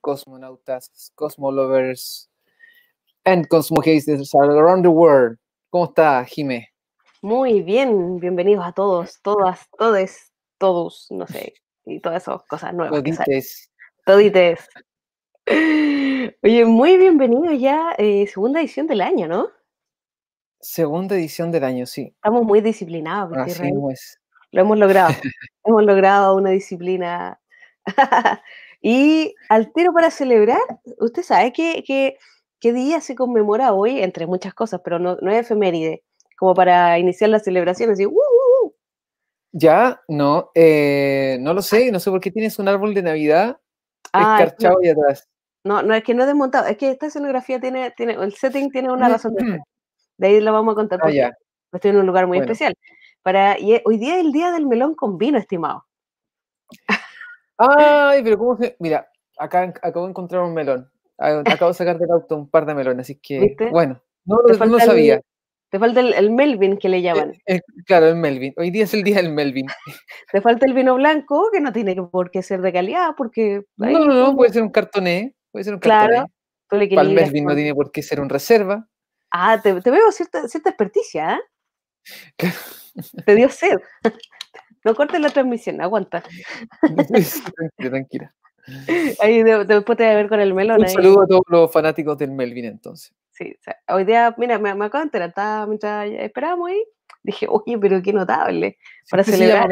cosmonautas, cosmolovers and cosmohaters around the world. ¿Cómo está, Jime? Muy bien, bienvenidos a todos, todas, todes, todos, no sé, y todas esas cosas nuevas. Todites. Todites. Oye, muy bienvenido ya, eh, segunda edición del año, ¿no? Segunda edición del año, sí. Estamos muy disciplinados. Así es. Lo hemos logrado. hemos logrado una disciplina Y altero para celebrar, usted sabe que, que, qué día se conmemora hoy, entre muchas cosas, pero no, es efeméride, como para iniciar las celebraciones. Uh, uh, uh". Ya, no, eh, no lo sé, ah. no sé por qué tienes un árbol de Navidad ah, escarchado ahí atrás. No, no, es que no he desmontado, es que esta escenografía tiene, tiene el setting tiene una razón de ser. Mm. De ahí lo vamos a contar. Ah, estoy en un lugar muy especial. Para, y hoy día es el día del melón con vino, estimado. Ay, pero ¿cómo se.? Mira, acá acabo de encontrar un melón. Ah, acabo de sacar del auto un par de melones, así que. Bueno, no, lo sabía. te falta el, Melvin que le eh, llaman. Eh, claro, el Melvin. Hoy día es el día del Melvin. te falta el vino blanco, que no tiene por qué ser de calidad, porque. no, no, no, puede ser un cartoné. Puede ser un claro, cartoné. claro el Melvin no tiene por qué ser un reserva. Ah, te, te veo cierta, cierta experticia, ¿eh? Te dio sed. No cortes la transmisión, aguanta. Este, tranquila, Ahí después te voy a ver con el melón. Un saludo a todos los fanáticos del Melvin entonces. Sí, o hoy día, mira, me, me acabo de enterar, estaba, mientras esperábamos ahí, dije, oye, pero qué notable. para celebrar.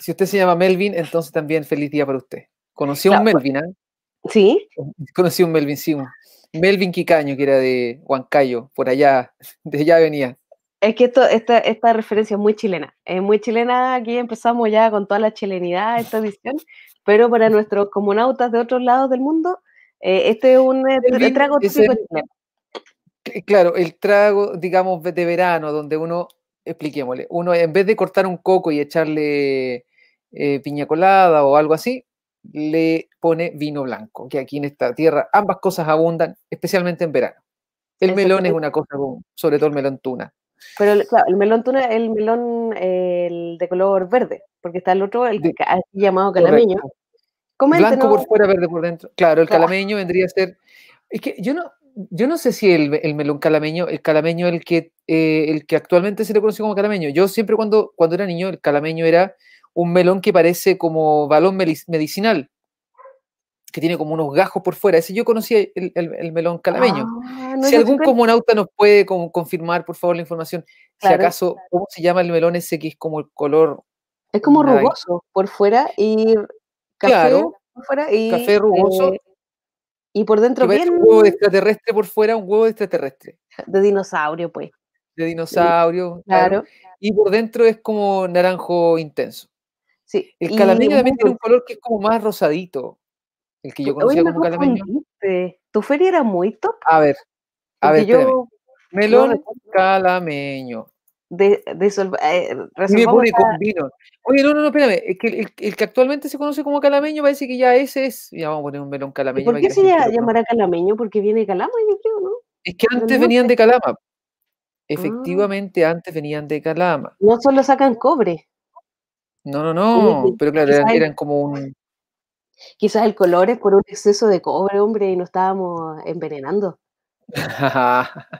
si usted se llama Melvin, entonces también feliz día para usted. ¿Conoció a un pues, Melvin, ¿eh? Sí. Conocí a un Melvin, sí. Melvin Quicaño, que era de Huancayo, por allá, de allá venía. Es que esta, referencia es muy chilena, es muy chilena, aquí empezamos ya con toda la chilenidad, esta visión. pero para nuestros comunautas de otros lados del mundo, eh, este es un eh, trago típico chileno. Eh, claro, el trago, digamos, de verano, donde uno, expliquémosle, uno en vez de cortar un coco y echarle piña colada o algo así, le pone vino blanco, que aquí en esta tierra ambas cosas abundan, especialmente en verano. El melón es una cosa, sobre todo el melón tuna. Pero el, claro, melón tuna el melón el de color verde, porque está el otro, el llamado calameño. Blanco por fuera, verde por dentro. Claro, el calameño vendría a ser. Es que yo no, yo no sé si el, melón calameño, el calameño el que, eh, el que actualmente se le conoce como calameño. Yo siempre cuando, cuando era niño, el calameño era un melón que parece como balón medicinal, que tiene como unos gajos por fuera. Ese yo conocía el, melón calameño. Ah, si algún comonauta nos puede confirmar, por favor, la información, si acaso, ¿cómo se llama el melón ese que es como el color? Es como rugoso por fuera y café por fuera y café rugoso. Eh, y por dentro bien... Un huevo extraterrestre por fuera, un huevo extraterrestre. De dinosaurio, pues. De dinosaurio. Claro. Y por dentro es como naranjo intenso. Sí. El calameño también tiene un color que es como más rosadito. El que yo conocía como Calameño. ¿Tu feria era muy top? A ver, a ver, Melón Calameño. De, de me pone con vino. Oye, no, no, no, espérame. Es que el, el, que actualmente se conoce como calameño parece que ya ese es. Ya vamos a poner un melón calameño. ¿Por qué se llama llamará calameño? Porque viene de Calama, yo creo, ¿no? Es que antes venían de Calama. Ah. Efectivamente, antes venían de Calama. No solo sacan cobre. No, no, no. Pero claro, eran como un. Quizás el color es por un exceso de cobre, hombre, y nos estábamos envenenando.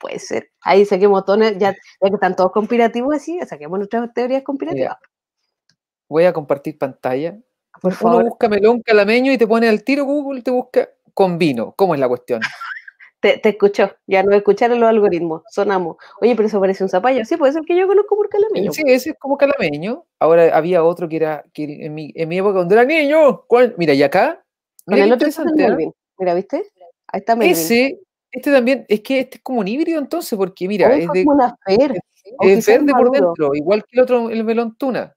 Puede ser. Ahí saquemos tonos, ya, que están todos conspirativos así, saquemos nuestras teorías conspirativas. Voy a compartir pantalla. Ah, por favor. Uno busca melón calameño y te pone al tiro Google, te busca con vino. ¿Cómo es la cuestión? Te, escuchó, ya no escucharon los algoritmos, sonamos. Oye, pero eso parece un zapallo. Sí, puede ser que yo conozco por calameño. Sí, ese es como calameño. Ahora había otro que era en, mi, época donde era niño. ¿cuál? Mira, y acá. Mira, ¿eh? Mira, ¿viste? Ahí está melón. Ese, este también, es que este es como un híbrido entonces, porque mira, es Como una Es, verde por dentro, igual que el otro, el melón tuna.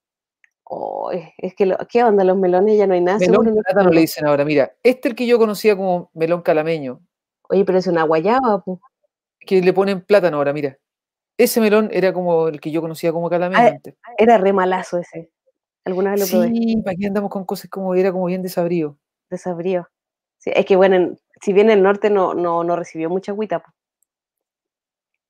Oh, es que, ¿qué onda? Los melones ya no hay nada. Melón no le dicen ahora. Mira, este es el que yo conocía como melón calameño. Oye, pero es una guayaba, Que le ponen plátano ahora, mira. Ese melón era como el que yo conocía como ah, calamelante. Era re malazo ese. Alguna vez lo sí, Sí, aquí andamos con cosas como era como bien desabrío. Desabrío. es que bueno, si bien el norte no, no, recibió mucha agüita.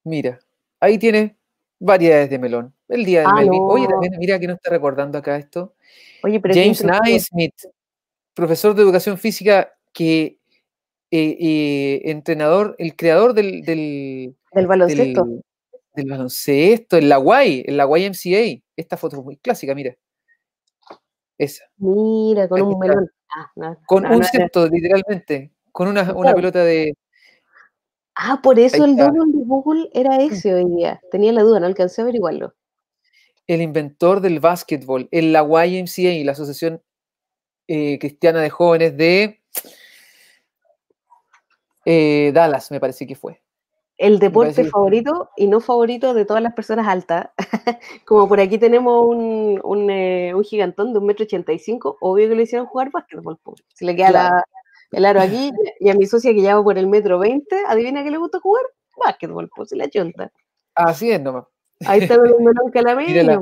Mira, ahí tiene variedades de melón. El día del ah, Oye, mira que no está recordando acá esto. Oye, pero James Naismith, profesor de educación física que eh, eh, entrenador, el creador del, del, del baloncesto. Del, baloncesto, el Laguay, el Laguay MCA. Esta foto es muy clásica, mira. Esa. Mira, con un melón. Ah, con un cesto, literalmente. Con una, pelota de. Ah, por eso el Donald de Google era mm. ese hoy día. Tenía la duda, no alcancé a averiguarlo. El inventor del básquetbol, el la YMCA, la Asociación eh, Cristiana de Jóvenes de eh, Dallas, me parece que fue. El deporte favorito y no favorito de todas las personas altas. Como por aquí tenemos un, un, eh, de un metro de y cinco, obvio que le hicieron jugar básquetbol. Si le queda el aro aquí y a mi socia que lleva por el metro 20, adivina que le gusta jugar básquetbol, pues se la chonta. Así es nomás. Ahí está el melón media.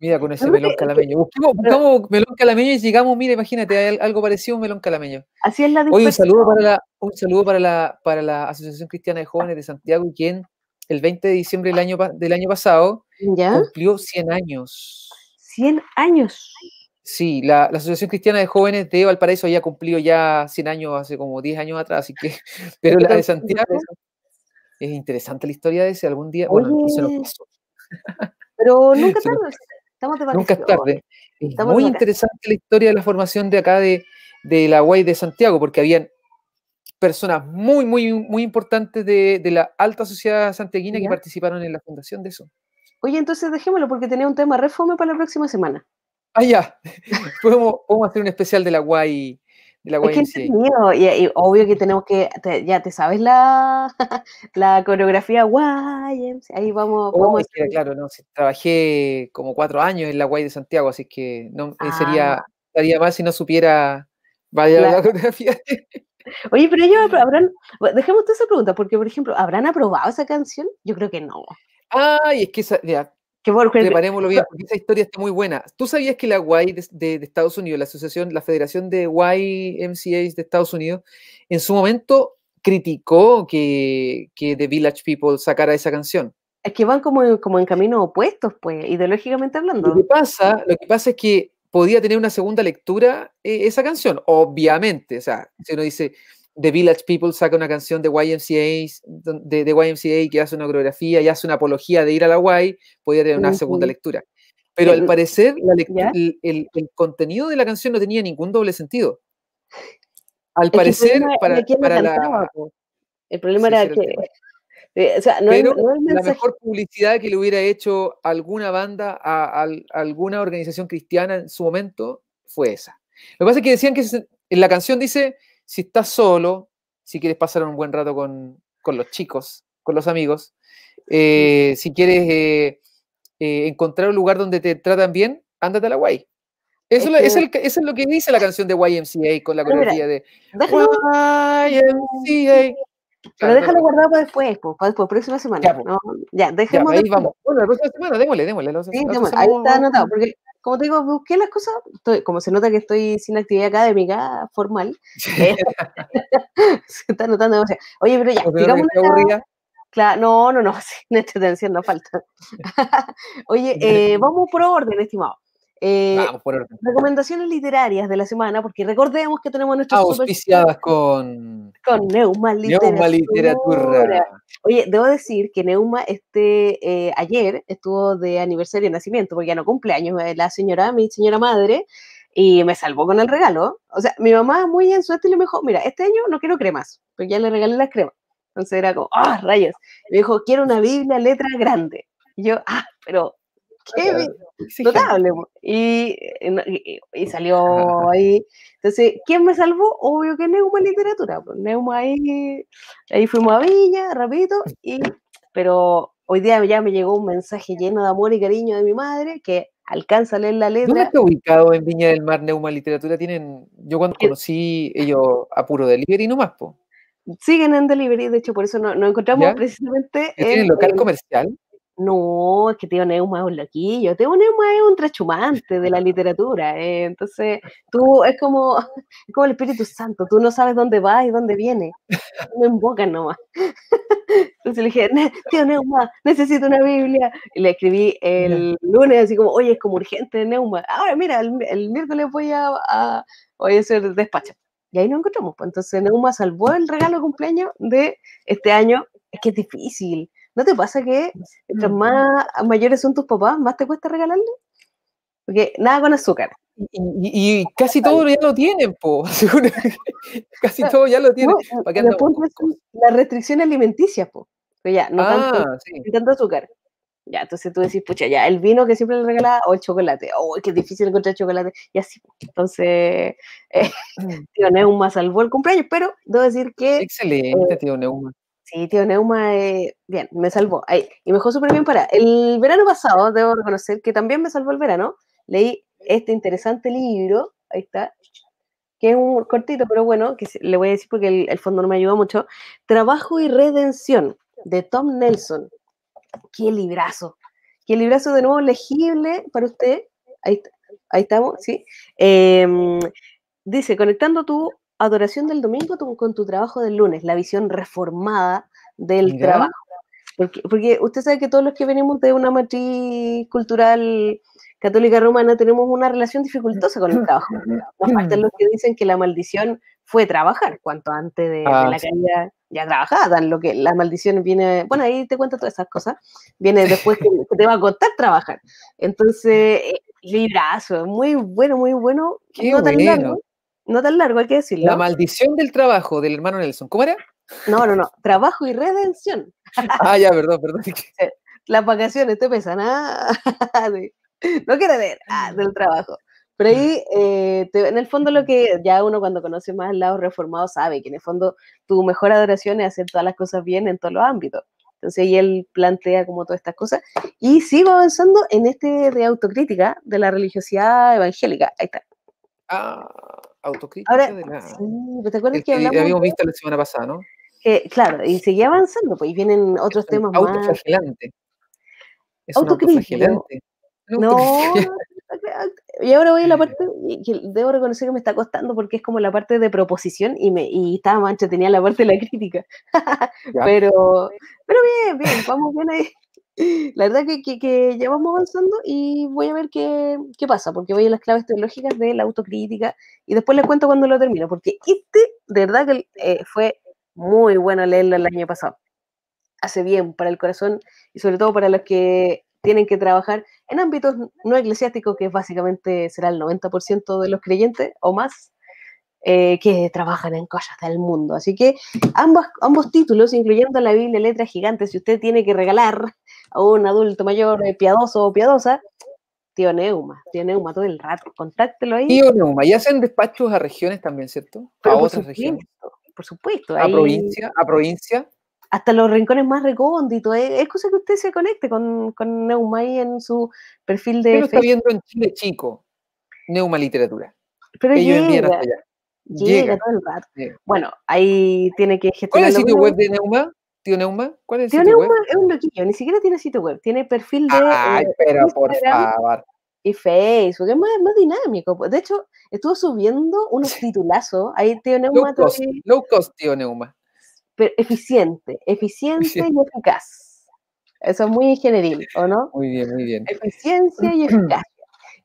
Mira, con ese melón calameño. Buscamos, melón calameño y llegamos, mira, imagínate, algo parecido a un melón calameño. Así es la Hoy un saludo para la, un saludo para la, para la Asociación Cristiana de Jóvenes de Santiago, quien el 20 de diciembre del año, del año pasado cumplió 100 años. 100 años. Sí, la, Asociación Cristiana de Jóvenes de Valparaíso ya cumplió ya 100 años, hace como 10 años atrás, así que, pero la de Santiago es interesante la historia de ese algún día, bueno, se nos pasó. Pero nunca tarde. Estamos Nunca es tarde. Es muy interesante la historia de la formación de acá de, de la UAI de Santiago, porque habían personas muy, muy, muy importantes de, la alta sociedad santiaguina que participaron en la fundación de eso. Oye, entonces dejémoslo porque tenía un tema reforma para la próxima semana. Ah, ya. podemos, a hacer un especial de la UAI y es que y, y, obvio que tenemos que, ya te sabes la, la coreografía guay, ahí vamos. claro, no, trabajé como cuatro años en la Guay de Santiago, así que no eh, sería, ah. más si no supiera variar la coreografía. Oye, pero ellos habrán, dejemos tú esa pregunta, porque por ejemplo, ¿habrán aprobado esa canción? Yo creo que no. Ay, es que esa, ya, que Preparémoslo bien, porque esa historia está muy buena. ¿Tú sabías que la Y de, Estados Unidos, la asociación, la Federación de YMCAs de Estados Unidos, en su momento criticó que, que The Village People sacara esa canción? Es que van como, como en caminos opuestos, pues, ideológicamente hablando. Lo que pasa, lo que pasa es que podía tener una segunda lectura eh, esa canción, obviamente. O sea, si uno dice, The Village People saca una canción de YMCA, de, de YMCA que hace una coreografía y hace una apología de ir a la Y, podría tener una segunda lectura. Pero al parecer el, contenido de la canción no tenía ningún doble sentido. Al parecer, para, la... El problema era, que... Eh, no Pero la mejor publicidad que le hubiera hecho alguna banda a, alguna organización cristiana en su momento fue esa. Lo que pasa es que decían que en la canción dice si estás solo, si quieres pasar un buen rato con, con los chicos, con los amigos, eh, si quieres eh, eh, encontrar un lugar donde te tratan bien, ándate a la guay. Eso, es, lo que dice la canción de YMCA con la coreografía de YMCA. Pero déjalo guardado para después, para después, próxima semana. Ya, ¿no? dejemos. Pues, ahí vamos. Bueno, la próxima semana, démosle, démosle. sí, démosle. Ahí está anotado, porque como te digo, busqué las cosas, como se nota que estoy sin actividad académica formal, eh, se está notando demasiado. Oye, pero ya, digamos... No claro, no, no, no, sin extensión no falta. Oye, eh, vamos por orden, estimado. Eh, recomendaciones literarias de la semana, porque recordemos que tenemos nuestras Auspiciadas con. Neuma Literatura. Oye, debo decir que Neuma este, eh, ayer estuvo de aniversario de nacimiento, porque ya no cumple años eh, la señora, mi señora madre, y me salvó con el regalo. O sea, mi mamá muy en su le me dijo: Mira, este año no quiero cremas, pero ya le regalé las cremas. Entonces era como, ¡ah, rayos! Me dijo: Quiero una Biblia letra grande. yo, ¡ah, pero notable. Y, salió ahí. Entonces, ¿quién me salvó? Obvio que Neuma Literatura. Pues, Neuma ahí, ahí fuimos a Viña, rapidito, y, pero hoy día ya me llegó un mensaje lleno de amor y cariño de mi madre que alcanza a leer la letra. ¿Dónde está ubicado en Viña del Mar Neuma Literatura? Tienen, yo cuando conocí ellos a puro delivery nomás, po. Siguen en delivery, de hecho por eso nos encontramos precisamente. en el local comercial? No, es que Tío Neuma es un loquillo. Tío Neuma es un trachumante de la literatura. Eh, entonces, tú es como, como el Espíritu Santo. Tú no sabes dónde va y dónde viene. Me invocan nomás. Entonces le dije, Tío Neuma, necesito una Biblia. Y le escribí el lunes, así como, oye, es como urgente Neuma. Ahora, mira, el, miércoles voy a, a, voy a hacer despacho. Y ahí nos encontramos. Pues, entonces, Neuma salvó el regalo de cumpleaños de este año. Es que es difícil ¿No te pasa que mientras más mayores son tus papás, más te cuesta regalarle? Porque nada con azúcar. Y, casi todo ya lo tienen, po. casi todo ya lo tienen. No, ¿Para es las restricción alimenticia, po. ya, no ah, tanto, azúcar. Ya, entonces tú decís, pucha, ya, el vino que siempre le regalaba o el chocolate. Oh, qué difícil encontrar chocolate. Y así, entonces, mm. tío Neuma salvó el cumpleaños, pero debo decir que... Excelente, eh, tío Neuma. Sí, tío Neuma, eh, bien, me salvó. y me dejó súper bien para. El verano pasado, debo reconocer que también me salvó el verano. Leí este interesante libro, ahí está, que es un cortito, pero bueno, que le voy a decir porque el, fondo no me ayudó mucho. Trabajo y Redención, de Tom Nelson. Qué librazo. Qué librazo de nuevo legible para usted. Ahí, estamos, ¿sí? Em, dice, conectando tu adoración del domingo con tu trabajo del lunes, la visión reformada del trabajo. Porque, usted sabe que todos los que venimos de una matriz cultural católica romana tenemos una relación dificultosa con el trabajo. Aparte de los que dicen que la maldición fue trabajar, cuanto antes de, ah, la caída ya trabajada, lo que la maldición viene, bueno, ahí te cuento todas esas cosas, viene después que, te va a costar trabajar. Entonces, eh, librazo, muy bueno, muy bueno. Qué no no tan largo, hay que decirlo. La maldición del trabajo del hermano Nelson, ¿cómo era? No, no, no, trabajo y redención. ah, ya, perdón, perdón. Las vacaciones te pesan, ah, no quiere ver, ah, del trabajo. Pero ahí, eh, en el fondo, lo que ya uno cuando conoce más al lado reformado sabe, que en el fondo tu mejor adoración es hacer todas las cosas bien en todos los ámbitos. Entonces ahí él plantea como todas estas cosas. Y sigo avanzando en este de autocrítica de la religiosidad evangélica. Ahí está. Ah autocrítica Ahora, de la, pues, ¿te acuerdas que, hablamos que habíamos visto la semana pasada, ¿no? claro, y seguía avanzando, pues, vienen otros temas más. Autoflagelante. autocrítica. No, y ahora voy a la parte que debo reconocer que me está costando porque es como la parte de proposición y me y estaba mancha, tenía la parte de la crítica. pero, pero bien, bien, vamos bien ahí la verdad que, que, ya vamos avanzando y voy a ver qué, pasa, porque voy a las claves teológicas de la autocrítica y después les cuento cuando lo termino, porque este, de verdad que eh, fue muy bueno leerlo el año pasado. Hace bien para el corazón y sobre todo para los que tienen que trabajar en ámbitos no eclesiásticos, que básicamente será el 90% de los creyentes o más, eh, que trabajan en cosas del mundo. Así que ambos, ambos títulos, incluyendo la Biblia Letra Gigante, si usted tiene que regalar a un adulto mayor eh, piadoso o piadosa, tío Neuma, tío Neuma todo el rato, contáctelo ahí. Tío Neuma, y hacen despachos a regiones también, ¿cierto? a otras regiones. Por supuesto. A provincia, a provincia hasta los rincones más recónditos. Eh, es, cosa que usted se conecte con, con Neuma ahí en su perfil de. Pero estoy viendo en Chile Chico, Neuma Literatura. Pero llega, allá. Llega, todo el rato. Bueno, ahí tiene que gestionar. ¿Cuál es el sitio web de Neuma? ¿Tío Neuma? ¿Cuál es el Tío sitio Neuma es un loquillo, ni siquiera tiene sitio web, tiene perfil de. Ay, eh, pero por favor. Y Facebook, es más, dinámico. De hecho, estuvo subiendo unos titulazos. Ahí Tío Neuma. Low cost, low cost Tío Neuma. Pero eficiente, eficiente y eficaz. Eso es muy ingenieril, ¿o no? Muy bien, muy bien. Eficiencia y eficacia.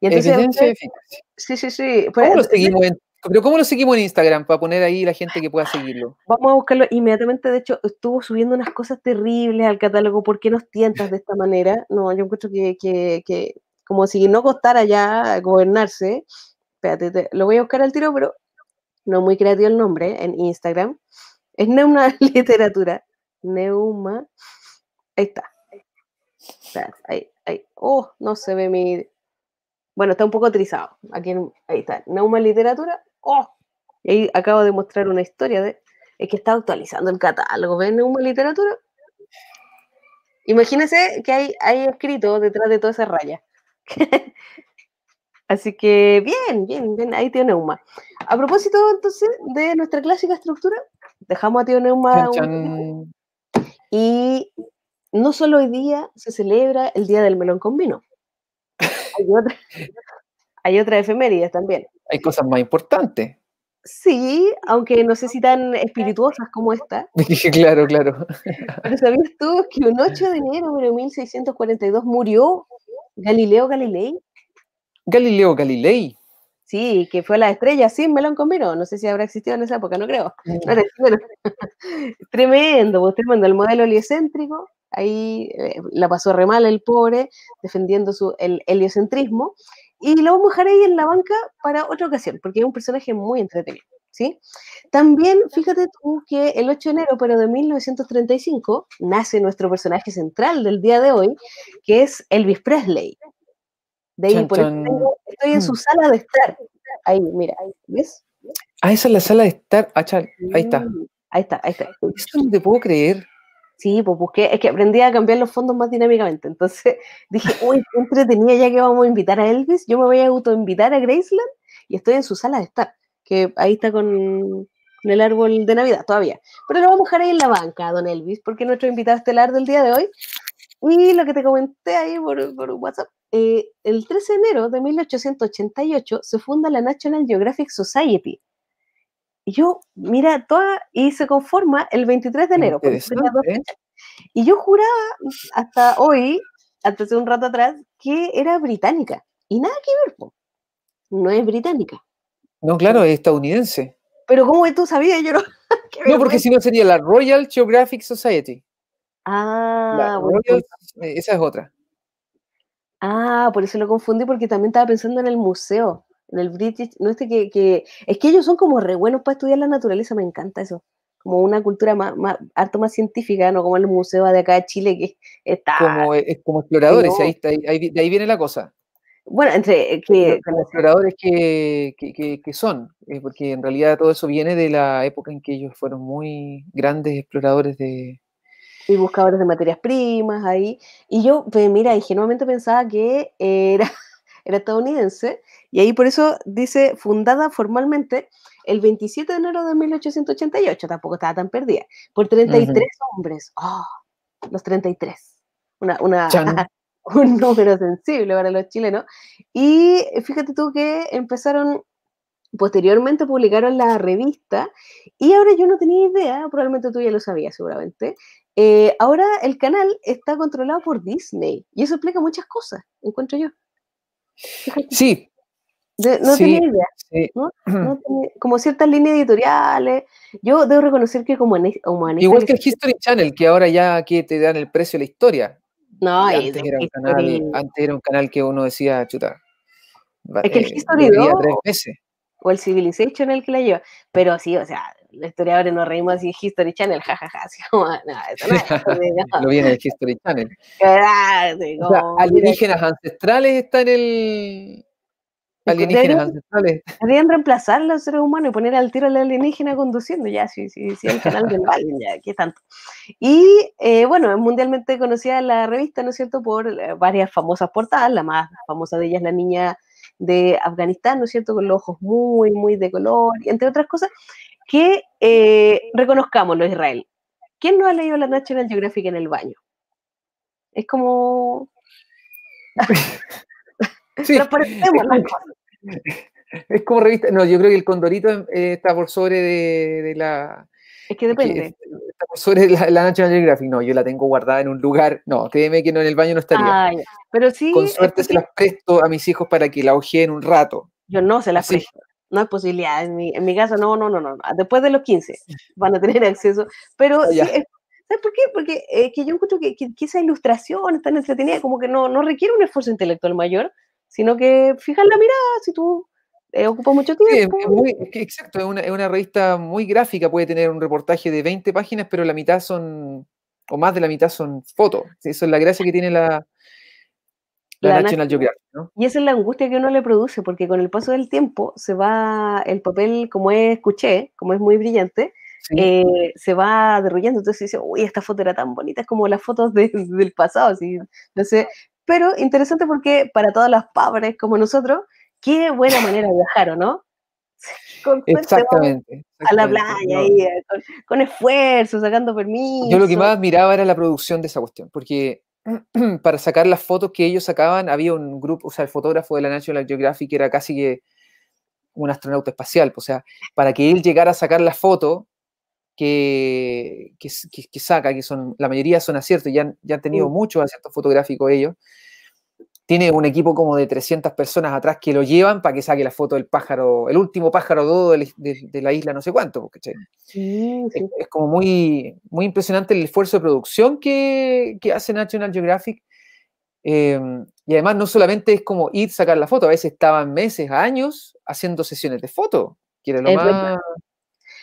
eficiencia y eficacia. Sí, sí, sí. Pues, ¿Cómo seguimos pero ¿cómo lo seguimos en Instagram para poner ahí la gente que pueda seguirlo? Vamos a buscarlo inmediatamente. De hecho, estuvo subiendo unas cosas terribles al catálogo. ¿Por qué nos tientas de esta manera? No, yo encuentro que, que, como si no costara ya gobernarse. Espérate, lo voy a buscar al tiro, pero no muy creativo el nombre ¿eh? en Instagram. Es Neuma Literatura. Neuma. Ahí está. ahí, ahí. Oh, no se ve mi bueno, está un poco trizado. Aquí, ahí está, Neuma Literatura. Oh. y ahí acabo de mostrar una historia de, que está actualizando el catálogo, ven Neuma literatura. Imagínense que hay, hay escrito detrás de toda esa raya. Así que bien, bien, bien, ahí tiene Neuma. A propósito entonces de nuestra clásica estructura, dejamos a tío Neuma y no solo hoy día se celebra el Día del Melón con Vino. Hay otras efemérides también. Hay cosas más importantes. Sí, aunque no sé si tan espirituosas como esta. claro, claro. ¿sabías tú que un 8 de enero de 1642 murió Galileo Galilei? Galileo Galilei. Sí, que fue la estrella sin me melón han vino. No sé si habrá existido en esa época, no creo. Mm. tremendo, pues, tremendo. El modelo heliocéntrico, ahí eh, la pasó re mal el pobre, defendiendo su, el heliocentrismo. Y lo vamos a dejar ahí en la banca para otra ocasión, porque es un personaje muy entretenido. ¿sí? También fíjate tú que el 8 de enero, pero de 1935, nace nuestro personaje central del día de hoy, que es Elvis Presley. De ahí, por ejemplo, estoy en su mm. sala de estar. Ahí, mira, ¿ves? Ah, esa es la sala de estar. Ah, ahí está. Mm, ahí está, ahí está. Eso no te puedo creer. Sí, pues busqué, es que aprendí a cambiar los fondos más dinámicamente. Entonces dije, uy, qué entretenida ya que vamos a invitar a Elvis, yo me voy a autoinvitar a Graceland y estoy en su sala de estar, que ahí está con, el árbol de Navidad todavía. Pero lo vamos a dejar ahí en la banca, don Elvis, porque nuestro invitado estelar del día de hoy, y lo que te comenté ahí por, WhatsApp, eh, el 13 de enero de 1888 se funda la National Geographic Society, y yo, mira, toda, y se conforma el 23 de enero. Y yo juraba hasta hoy, hasta hace un rato atrás, que era británica. Y nada que ver, no es británica. No, claro, es estadounidense. Pero ¿cómo tú sabías? Yo no... porque si no sería la Royal Geographic Society. Ah, bueno. Eh, esa es otra. Ah, por eso lo confundí porque también estaba pensando en el museo el British, no este que, que, es que ellos son como re buenos para estudiar la naturaleza, me encanta eso. Como una cultura más, más harto más científica, no como el museo de acá de Chile que está como, e, es como exploradores, ahí de ahí viene la cosa. Bueno, entre eh, que, los, exploradores que, que, son, eh, porque en realidad todo eso viene de la época en que ellos fueron muy grandes exploradores de, y buscadores de materias primas ahí. Y yo, pues mira, ingenuamente pensaba que era era estadounidense, y ahí por eso dice fundada formalmente el 27 de enero de 1888, tampoco estaba tan perdida, por 33 hombres, oh, los 33, una, una un número sensible para los chilenos, y fíjate tú que empezaron posteriormente publicaron la revista y ahora yo no tenía idea, probablemente tú ya lo sabías seguramente, eh, ahora el canal está controlado por Disney y eso explica muchas cosas, encuentro yo. Sí. no tenía idea. como ciertas líneas editoriales. Yo debo reconocer que como en, Igual que el History Channel, que ahora ya aquí te dan el precio de la historia. No, antes, era un canal, antes era un canal que uno decía, chuta. Es que el eh, History o el Civilization el que la lleva. Pero sí, o sea, la historia ahora nos reímos así, History Channel, jajaja, así como, no, eso no es. Lo viene de History Channel. alienígenas ancestrales está en el... Alienígenas ancestrales. podrían reemplazar a los seres humanos y poner al tiro al alienígena conduciendo, ya, si, si, si el canal ya, qué tanto. Y eh, bueno, es mundialmente conocida la revista, ¿no es cierto?, por eh, varias famosas portadas, la más famosa de ellas es la niña de Afganistán, ¿no es cierto?, con los ojos muy, muy de color, entre otras cosas que eh, reconozcámoslo, Israel. ¿Quién no ha leído la National Geographic en el baño? Es como. sí. Es como revista. No, yo creo que el Condorito eh, está por sobre de, la. Es que depende. Está por sobre la, la, National Geographic. No, yo la tengo guardada en un lugar. No, créeme que no en el baño no estaría. pero sí. Con suerte se las presto a mis hijos para que la ojeen un rato. Yo no se las presto no hay posibilidad. En mi, caso no, no, no, no. Después de los 15 van a tener acceso. Pero, ah, ¿sabes por qué? Porque eh, que yo encuentro que, esa ilustración es tan entretenida, como que no, requiere un esfuerzo intelectual mayor, sino que fijar la mirada, si tú eh, ocupas mucho tiempo. Sí, exacto, es una, es una, revista muy gráfica, puede tener un reportaje de 20 páginas, pero la mitad son, o más de la mitad son fotos. Eso es la gracia que tiene la, y esa es la angustia que uno le produce, porque con el paso del tiempo se va, el papel, como escuché, como es muy brillante, eh, se va derruyendo. Entonces dice, uy, esta foto era tan bonita, es como las fotos del pasado, así, no sé. Pero interesante porque para todas las pobres como nosotros, qué buena manera de viajar, ¿o no? exactamente, A la playa, eh, con, con, esfuerzo, sacando permiso. Yo lo que más admiraba era la producción de esa cuestión, porque para sacar las fotos que ellos sacaban, había un grupo, o sea, el fotógrafo de la National Geographic era casi que un astronauta espacial, pues, o sea, para que él llegara a sacar la foto que, que, saca, que son, la mayoría son aciertos, ya ya han tenido uh. muchos aciertos fotográficos ellos, tiene un equipo como de 300 personas atrás que lo llevan para que saque la foto del pájaro, el último pájaro dodo de, la isla, no sé cuánto. Es, como muy, muy impresionante el esfuerzo de producción que, hace National Geographic. Em, y además no solamente es como ir a sacar la foto, a veces estaban meses, años haciendo sesiones de foto,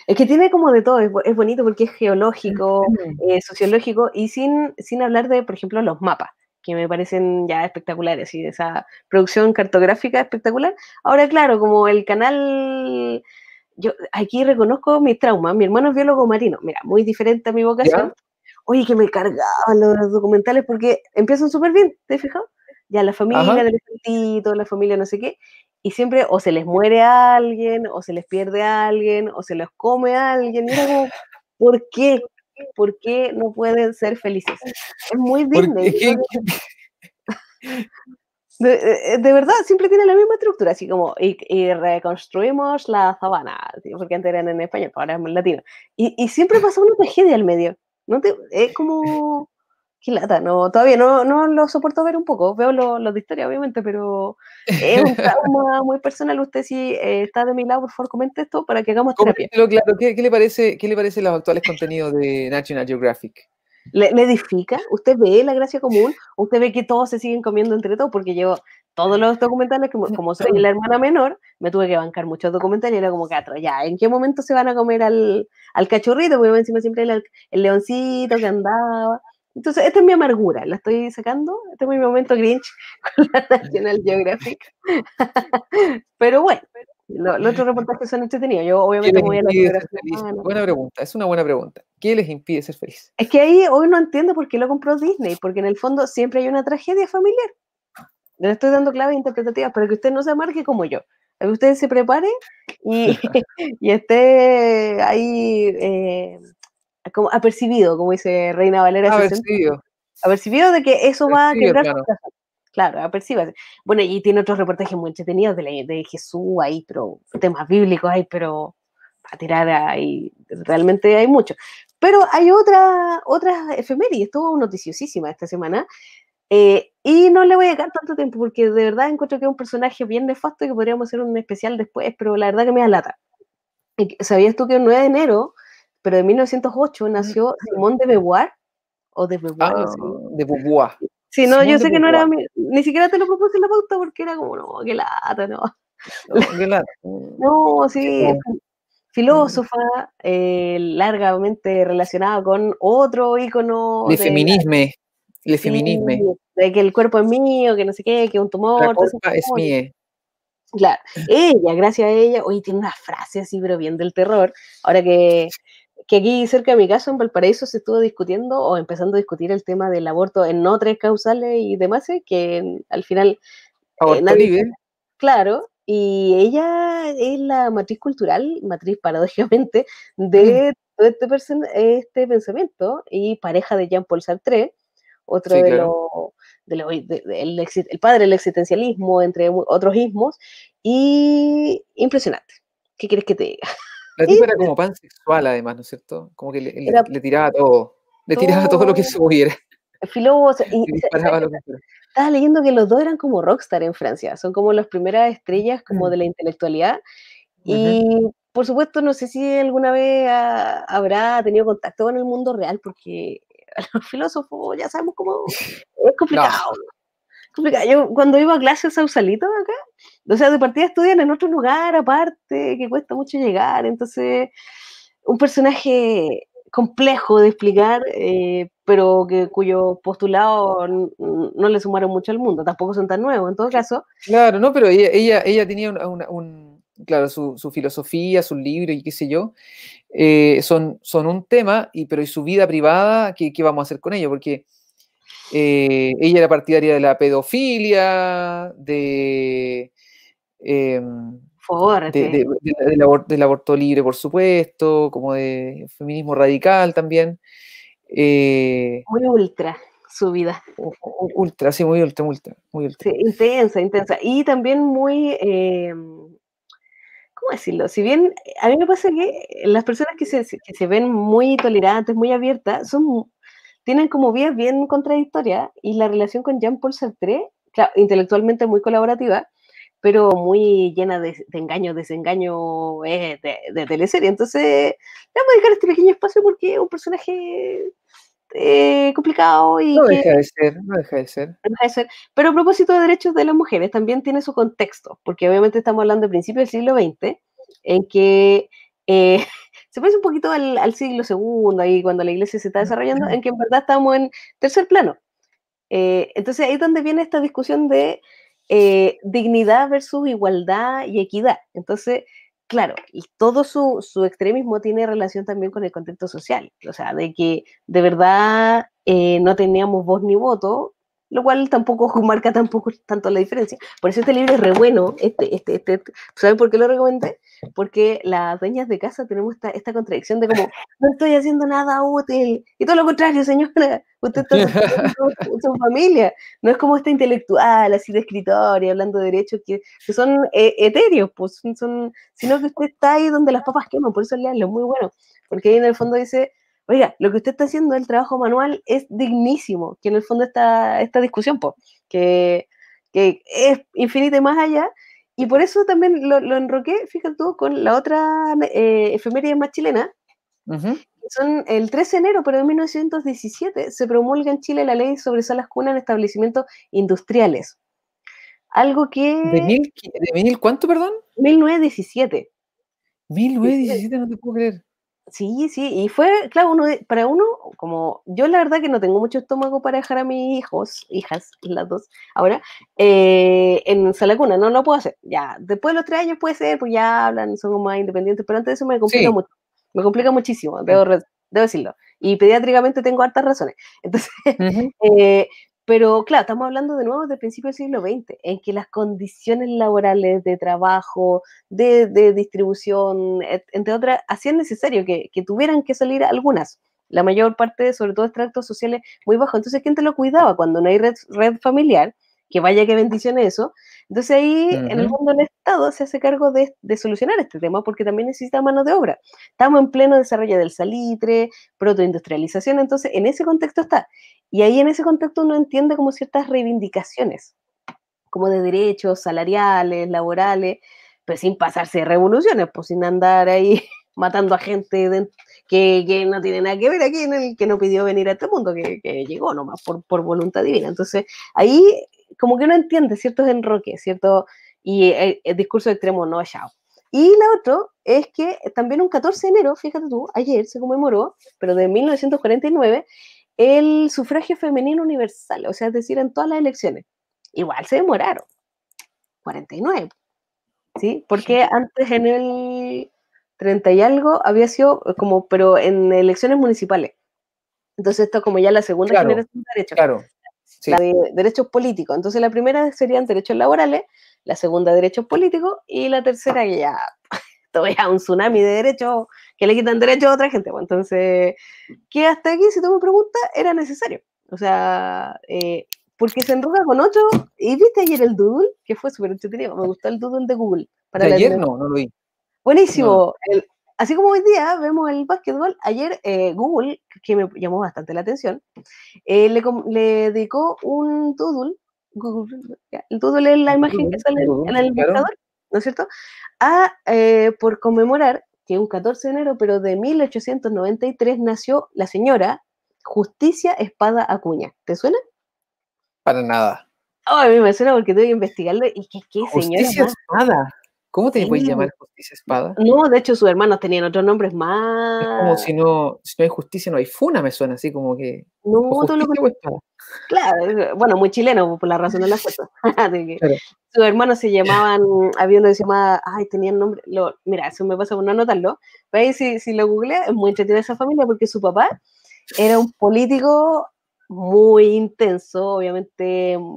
es que tiene como de todo, es, bonito porque es geológico, eh, sociológico y sin, sin hablar de, por ejemplo, los mapas que me parecen ya espectaculares, y esa producción cartográfica espectacular. Ahora, claro, como el canal, yo aquí reconozco mis traumas, mi hermano es biólogo marino, mira, muy diferente a mi vocación. Oye, que me cargaban los documentales porque empiezan súper bien, ¿te has fijado? Ya la familia del la familia no sé qué, y siempre o se les muere a alguien, o se les pierde a alguien, o se los come a alguien, mira ¿por qué? por qué no pueden ser felices. Es muy Disney. Eh, de, verdad, siempre tiene la misma estructura, así como, y, reconstruimos la sabana, porque antes eran en español, ahora es en latino. Y, siempre pasa una tragedia al medio. ¿no? es como, qué lata, no, todavía no, no lo soporto ver un poco, veo los lo de historia obviamente, pero es un trauma muy personal, usted si eh, está de mi lado, por favor, comente esto para que hagamos terapia. Claro, ¿qué, le parece, ¿Qué le parece los actuales contenidos de National Geographic? ¿Le, edifica? ¿Usted ve la gracia común? ¿Usted ve que todos se siguen comiendo entre todos? Porque yo, todos los documentales, que, como soy la hermana menor, me tuve que bancar muchos documentales y era como que ya, ¿en qué momento se van a comer al, al cachorrito? Porque encima siempre el leoncito que andaba. Entonces, esta es mi amargura, la estoy sacando, este es mi momento Grinch con la National Geographic. Pero bueno, los otros reportajes son entretenidos. Yo obviamente voy a la Buena pregunta, es una buena pregunta. ¿Qué les impide ser feliz? Es que ahí hoy no entiendo por qué lo compró Disney, porque en el fondo siempre hay una tragedia familiar. Le estoy dando claves interpretativas para que usted no se amargue como yo que usted se prepare y, y esté ahí eh, como apercibido, como dice Reina Valera. Ah, apercibido. Apercibido de que eso va a quedar claro. Claro, Bueno, y tiene otros reportajes muy entretenidos de, Jesús ahí, pero temas bíblicos ahí, pero a tirar ahí, realmente hay mucho. Pero hay otra, otra efeméride, estuvo noticiosísima esta semana, eh, y no le voy a dejar tanto tiempo porque de verdad encuentro que es un personaje bien nefasto y que podríamos hacer un especial después, pero la verdad que me da lata. ¿Sabías tú que el 9 de enero pero en 1908 nació Simón de Beauvoir, o de Beauvoir. Ah, De Beauvoir. Sí, no, yo sé que no era, mi, ni siquiera te lo propuse en la pauta porque era como, no, qué lata, no. Oh, sí, filósofa, eh, largamente relacionada con otro ícono. De, feminisme. feminismo. De feminismo. De que el cuerpo es mío, que no sé qué, que un tumor. La es mía. Claro, ella, gracias a ella, hoy tiene una frase así, pero bien del terror. Ahora que que aquí cerca de mi casa, en Valparaíso, se estuvo discutiendo o empezando a discutir el tema del aborto en no tres causales y demás, eh, que al final... Eh, nadie, claro, y ella es la matriz cultural, matriz paradójicamente, de mm. todo este, este, pensamiento y pareja de Jean-Paul Sartre, otro de los el, el, padre del existencialismo, entre otros ismos, y impresionante. ¿Qué quieres que te diga? era como pansexual, además, ¿no es cierto? Como que le, tiraba todo. Le tiraba todo lo que subiera. estaba leyendo que los dos eran como rockstar en Francia. Son como las primeras estrellas como mm. de la intelectualidad. Y por supuesto, no sé si alguna vez habrá tenido contacto con el mundo real, porque los filósofos ya sabemos cómo es complicado. complicado. Yo cuando iba a clases a Usalito acá, o sea, de partida estudian en otro lugar aparte, que cuesta mucho llegar. Entonces, un personaje complejo de explicar, eh, pero que, cuyo postulado no le sumaron mucho al mundo, tampoco son tan nuevos en todo caso. Claro, no, pero ella, ella, tenía claro, su, filosofía, su libro y qué sé yo, eh, son, son un tema, y, pero ¿y su vida privada? ¿Qué, vamos a hacer con ello? Porque eh, ella era partidaria de la pedofilia, de Em, del, aborto, libre, por supuesto, como de feminismo radical también. Eh, muy ultra su vida. Ultra, sí, muy ultra, muy ultra. intensa, intensa. Y también muy... Em, ¿Cómo decirlo? Si bien a mí me pasa que las personas que se, ven muy tolerantes, muy abiertas, son, tienen como vías bien contradictorias y la relación con Jean-Paul Sartre, claro, intelectualmente muy colaborativa, pero muy llena de, de engaño, desengaño eh, de, de, teleserie. Entonces, le vamos a dejar este pequeño espacio porque es un personaje eh, complicado y... No deja de ser, no deja de ser. No ser. Pero a propósito de derechos de las mujeres, también tiene su contexto, porque obviamente estamos hablando de principios del siglo XX, en que... Eh, se parece un poquito al, siglo II, ahí cuando la iglesia se está desarrollando, en que en verdad estamos en tercer plano. entonces ahí es donde viene esta discusión de eh, dignidad versus igualdad y equidad. Entonces, claro, y todo su, su, extremismo tiene relación también con el contexto social, o sea, de que de verdad eh, no teníamos voz ni voto lo cual tampoco marca tampoco tanto la diferencia. Por eso este libro es re bueno. Este, este, este, este. ¿Saben por qué lo recomendé? Porque las dueñas de casa tenemos esta, esta contradicción de como, no estoy haciendo nada útil. Y todo lo contrario, señora, usted está su familia. No es como esta intelectual, así de escritorio, hablando de derechos, que, que son eh, etéreos, pues, son, sino que usted está ahí donde las papas queman, por eso leanlo, muy bueno. Porque ahí en el fondo dice, oiga, lo que usted está haciendo del trabajo manual es dignísimo, que en el fondo está esta discusión, po, que, es infinita más allá. Y por eso también lo, enroqué, fíjate tú, con la otra eh, efeméride más chilena. Son el 13 de enero, pero de 1917 se promulga en Chile la ley sobre salas cunas en establecimientos industriales. Algo que... ¿De mil, de mil cuánto, perdón? 1917. 1917, no te puedo creer. Sí, sí, y fue, claro, uno, para uno, como yo la verdad que no tengo mucho estómago para dejar a mis hijos, hijas, las dos, ahora, eh, en Salacuna, no lo puedo hacer, ya, después de los tres años puede ser, pues ya hablan, son más independientes, pero antes de eso me complica mucho, me complica muchísimo, mm. debo, decirlo, y pediátricamente tengo hartas razones, entonces, pero claro, estamos hablando de nuevo del principio del siglo XX, en que las condiciones laborales de trabajo, de, distribución, entre otras, hacían necesario que, tuvieran que salir algunas. La mayor parte, sobre todo extractos sociales, muy bajos. Entonces, ¿quién te lo cuidaba cuando no hay red, familiar? Que vaya que bendición eso. Entonces ahí, en el mundo el Estado se hace cargo de, de solucionar este tema porque también necesita mano de obra. Estamos en pleno desarrollo del salitre, protoindustrialización, entonces en ese contexto está. Y ahí en ese contexto uno entiende como ciertas reivindicaciones, como de derechos salariales, laborales, pues sin pasarse revoluciones, pues sin andar ahí matando a gente que, que, no tiene nada que ver aquí, en el que no pidió venir a este mundo, que, que llegó nomás por, por, voluntad divina. Entonces, ahí como que uno entiende ciertos enroques, ¿cierto? Y eh, el, discurso extremo no hallado Y la otra es que también un 14 de enero, fíjate tú, ayer se conmemoró, pero de 1949, el sufragio femenino universal, o sea, es decir, en todas las elecciones. Igual se demoraron, 49, ¿sí? Porque antes en el 30 y algo había sido eh, como, pero en elecciones municipales. Entonces esto como ya la segunda generación de derechos. Claro. de derechos políticos. Entonces la primera serían derechos laborales, la segunda derechos políticos y la tercera ya esto un tsunami de derechos, que le quitan derechos a otra gente. Pues. entonces, que hasta aquí, si tú me preguntas, era necesario. O sea, eh, porque se enruga con otro. ¿Y viste ayer el doodle? Que fue súper entretenido. Me gustó el doodle de Google. Para ayer no, no lo vi. Buenísimo. así como hoy día vemos el básquetbol, ayer eh, Google, que me llamó bastante la atención, eh, le, dedicó un doodle el doodle es la ah, imagen que sale en el buscador, ¿no es cierto? A, eh, por conmemorar que un 14 de enero, pero de 1893, nació la señora Justicia Espada Acuña. ¿Te suena? Para nada. a mí me suena porque tengo que investigarlo y qué qué señora. Justicia Espada. ¿Cómo te puedes llamar Justicia Espada? No, de hecho sus hermanos tenían otros nombres más. Es como si no, si no hay justicia, no hay funa, me suena así como que. No, todo lo que... Claro, bueno, muy chileno, por la razón de las cosas. Sus hermanos se llamaban, había uno que se llamaba, ay, tenían nombre, lo, mira, eso me pasa por no anotarlo. Veis, si, si lo googleé, es muy entretenida esa familia porque su papá era un político muy intenso, obviamente mm,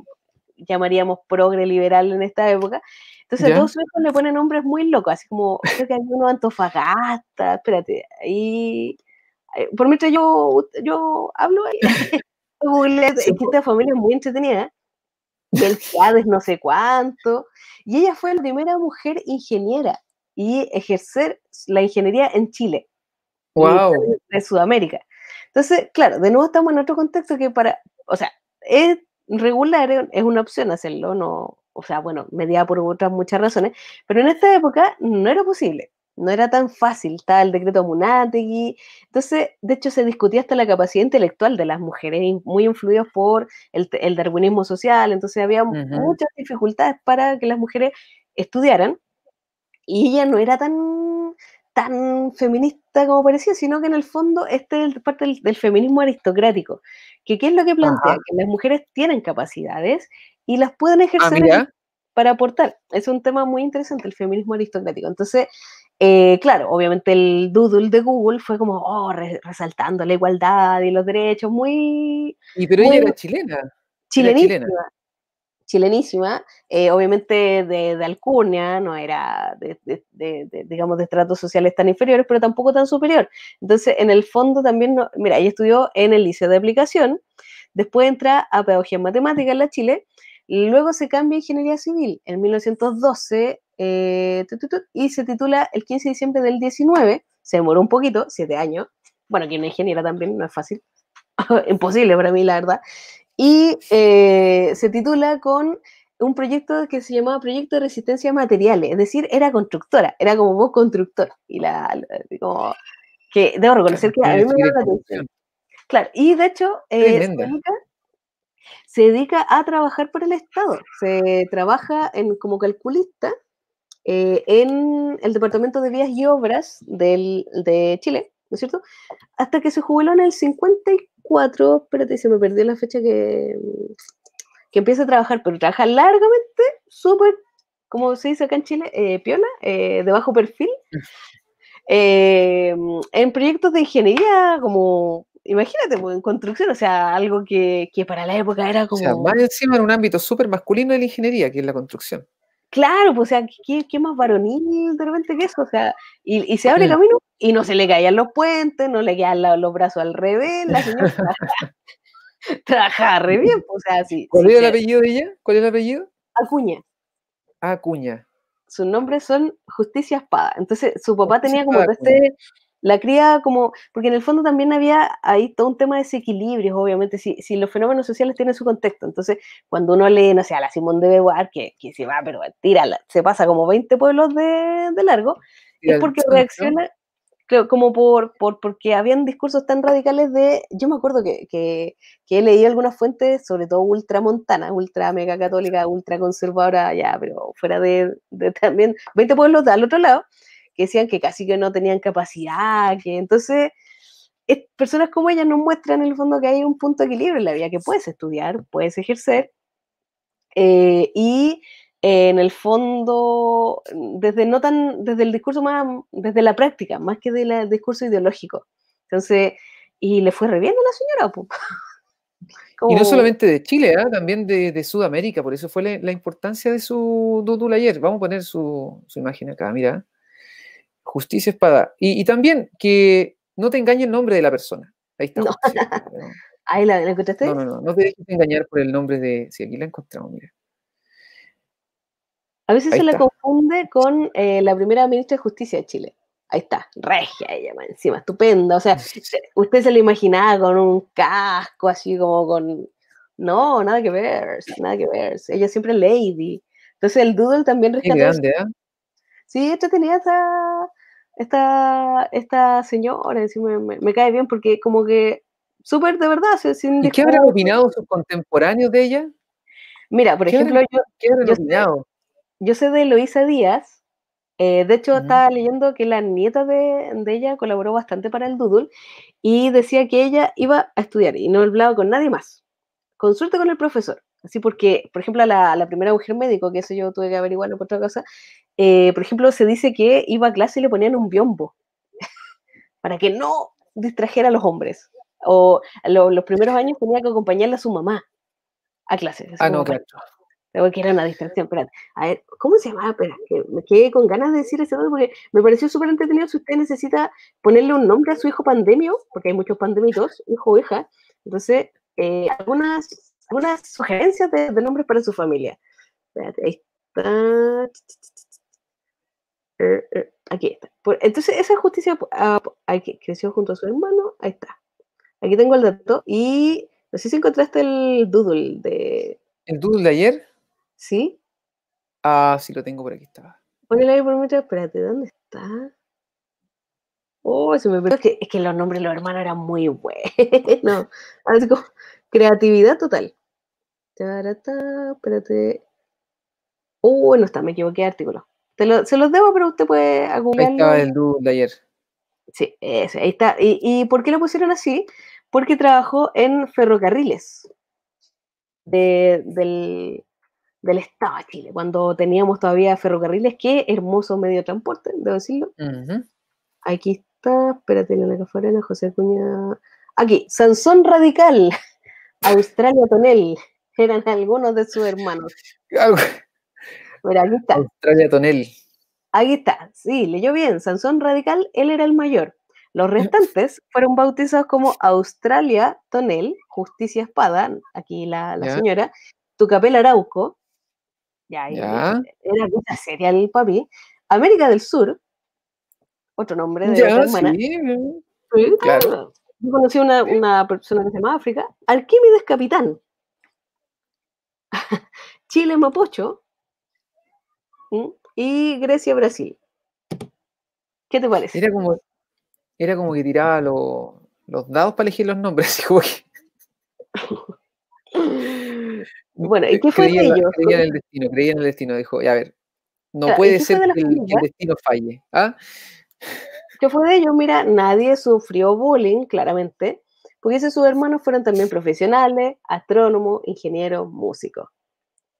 llamaríamos progre liberal en esta época, entonces todos le ponen nombres muy locos, así como, creo que hay uno Antofagasta, espérate, ahí... Eh, por mientras yo, yo hablo, es que esta familia es muy entretenida, del Cades no sé cuánto, y ella fue la primera mujer ingeniera y ejercer la ingeniería en Chile, wow. de Sudamérica. Entonces, claro, de nuevo estamos en otro contexto que para, o sea, es regular, es una opción hacerlo, no, o sea, bueno, mediada por otras muchas razones, pero en esta época no era posible, no era tan fácil, estaba el decreto Munategui, entonces, de hecho, se discutía hasta la capacidad intelectual de las mujeres, muy influidos por el, darwinismo social, entonces había muchas dificultades para que las mujeres estudiaran, y ella no era tan tan feminista como parecía, sino que en el fondo este es parte del, feminismo aristocrático, que qué es lo que plantea, que las mujeres tienen capacidades y las pueden ah, ejercer para aportar. Es un tema muy interesante, el feminismo aristocrático. Entonces, eh, claro, obviamente el doodle de Google fue como oh, resaltando la igualdad y los derechos, muy... Y pero ella era chilena. Chilenísima. Chilenísima, eh, obviamente de, de, alcurnia, no era de, digamos, de estratos sociales tan inferiores, pero tampoco tan superior. Entonces, en el fondo también, mira, ella estudió en el Liceo de Aplicación, después entra a Pedagogía en Matemática en la Chile, Luego se cambia a Ingeniería Civil en 1912 eh, y se titula el 15 de diciembre del 19. Se demoró un poquito, siete años. Bueno, que una ingeniera también no es fácil. Imposible para mí, la verdad. Y eh, se titula con un proyecto que se llamaba Proyecto de Resistencia a Materiales. Es decir, era constructora. Era como vos constructor. Y la, digo, que debo reconocer que a mí me dio la atención. Claro, y de hecho, eh, se dedica a trabajar para el Estado. Se trabaja en, como calculista eh, en el Departamento de Vías y Obras de Chile, ¿no es cierto? Hasta que se jubiló en el 54, espérate, se me perdió la fecha que, que empieza a trabajar, pero trabaja largamente, súper, como se dice acá en Chile, eh, piola, eh, de bajo perfil. Mm. Eh, en proyectos de ingeniería como imagínate, pues, en construcción, o sea, algo que, para la época era como... O sea, más encima en un ámbito súper masculino de la ingeniería, que es la construcción. Claro, pues, o sea, ¿qué, más varonil de repente que eso? O sea, y, se abre camino y no se le caían los puentes, no le quedan los brazos al revés, la señora trabajaba re bien, pues, o sea, así. ¿Cuál era el apellido de ella? ¿Cuál era el apellido? Acuña. Acuña. Sus nombres son Justicia Espada. Entonces, su papá tenía como este la cría como, porque en el fondo también había ahí todo un tema de desequilibrios, obviamente, si, si los fenómenos sociales tienen su contexto. Entonces, cuando uno lee, no sé, a la Simón de Beauvoir, que, se va, pero tira, se pasa como 20 pueblos de, largo, es porque reacciona, como por, por, porque habían discursos tan radicales de, yo me acuerdo que, que, he leído algunas fuentes, sobre todo ultramontana, ultra mega católica, ultra conservadora, ya, pero fuera de, de también 20 pueblos al otro lado, que decían que casi que no tenían capacidad, que entonces personas como ella nos muestran en el fondo que hay un punto de equilibrio en la vida, que puedes estudiar, puedes ejercer eh, y eh, en el fondo, desde, no tan, desde el discurso más, desde la práctica, más que del discurso ideológico. Entonces, y le fue reviendo a la señora. Y no solamente de Chile, ¿eh? también de, Sudamérica, por eso fue la, importancia de su doodle ayer. Vamos a poner su, su imagen acá, mira. Justicia espada Y, y también que no te engañe el nombre de la persona. Ahí está. Ahí la, encontraste. No, no, no, no te dejes engañar por el nombre de... Sí, aquí la encontramos, mira. A veces se la confunde con eh, la primera ministra de Justicia de Chile. Ahí está, regia ella, encima, estupenda. O sea, eh, usted se la imaginaba con un casco así como con... No, nada que ver, nada que ver. Ella siempre lady. Entonces el Doodle también rescató... ¿eh? Sí, esto tenía esa esta, esta señora, me, cae bien porque como que súper de verdad. ¿Y qué habrá opinado sus contemporáneos de ella? Mira, por ejemplo, yo, sé, yo, sé, de Loisa Díaz, eh, de hecho estaba leyendo que la nieta de, de, ella colaboró bastante para el Dudul y decía que ella iba a estudiar y no hablaba con nadie más. Consulta con el profesor. Así porque, por ejemplo, la, la primera mujer médico, que eso yo tuve que averiguarlo por otra cosa, eh, por ejemplo, se dice que iba a clase y le ponían un biombo para que no distrajera a los hombres. O los primeros años tenía que acompañarle a su mamá a clase. ah, no, claro. Que era una distracción, espérate. A ver, ¿cómo se llama? que me quedé con ganas de decir ese porque me pareció súper entretenido. Si usted necesita ponerle un nombre a su hijo pandemio, porque hay muchos pandemitos hijo o hija, entonces, eh, algunas, sugerencias de, de, nombres para su familia. Espérate, ahí está. Eh, eh. aquí está. Entonces, esa justicia ah, creció junto a su hermano, ahí está. Aquí tengo el dato. Y no sé si encontraste el doodle de. ¿El doodle de ayer? Sí. Ah, sí, lo tengo por aquí, estaba. ahí por minuto, espérate, ¿dónde está? Oh, se me perdió. Es que, los nombres de los hermanos eran muy buenos. Algo, creatividad total. Espérate. Oh, no está, me equivoqué de artículo se los debo, pero usted puede acumular. Ahí estaba el dude de ayer. Sí, ahí está. ¿Y, por qué lo pusieron así? Porque trabajó en ferrocarriles del, Estado de Chile, cuando teníamos todavía ferrocarriles. Qué hermoso medio de transporte, debo decirlo. Aquí está, espérate, Leona Cafarena, José cuña Aquí, Sansón Radical, Australia Tonel, eran algunos de sus hermanos. Pero aquí está. Australia Tonel. Aquí está, sí, leyó bien. Sansón Radical, él era el mayor. Los restantes fueron bautizados como Australia Tonel, Justicia Espada, aquí la, señora, Tucapel Arauco, ya, era una serie el papi, América del Sur, otro nombre de eh, la Yo conocí una, una persona que se llama África, Arquímedes Capitán, Chile Mapocho, y Grecia-Brasil. ¿Qué te parece? Era como, que tiraba los dados para elegir los nombres. bueno, ¿y qué fue de ellos? Creía en el destino, Dijo, a ver, no puede ser que el, destino falle. ¿ah? ¿Qué fue de ellos? Mira, nadie sufrió bullying, claramente, porque esos sus hermanos fueron también profesionales, astrónomos, ingenieros, músicos.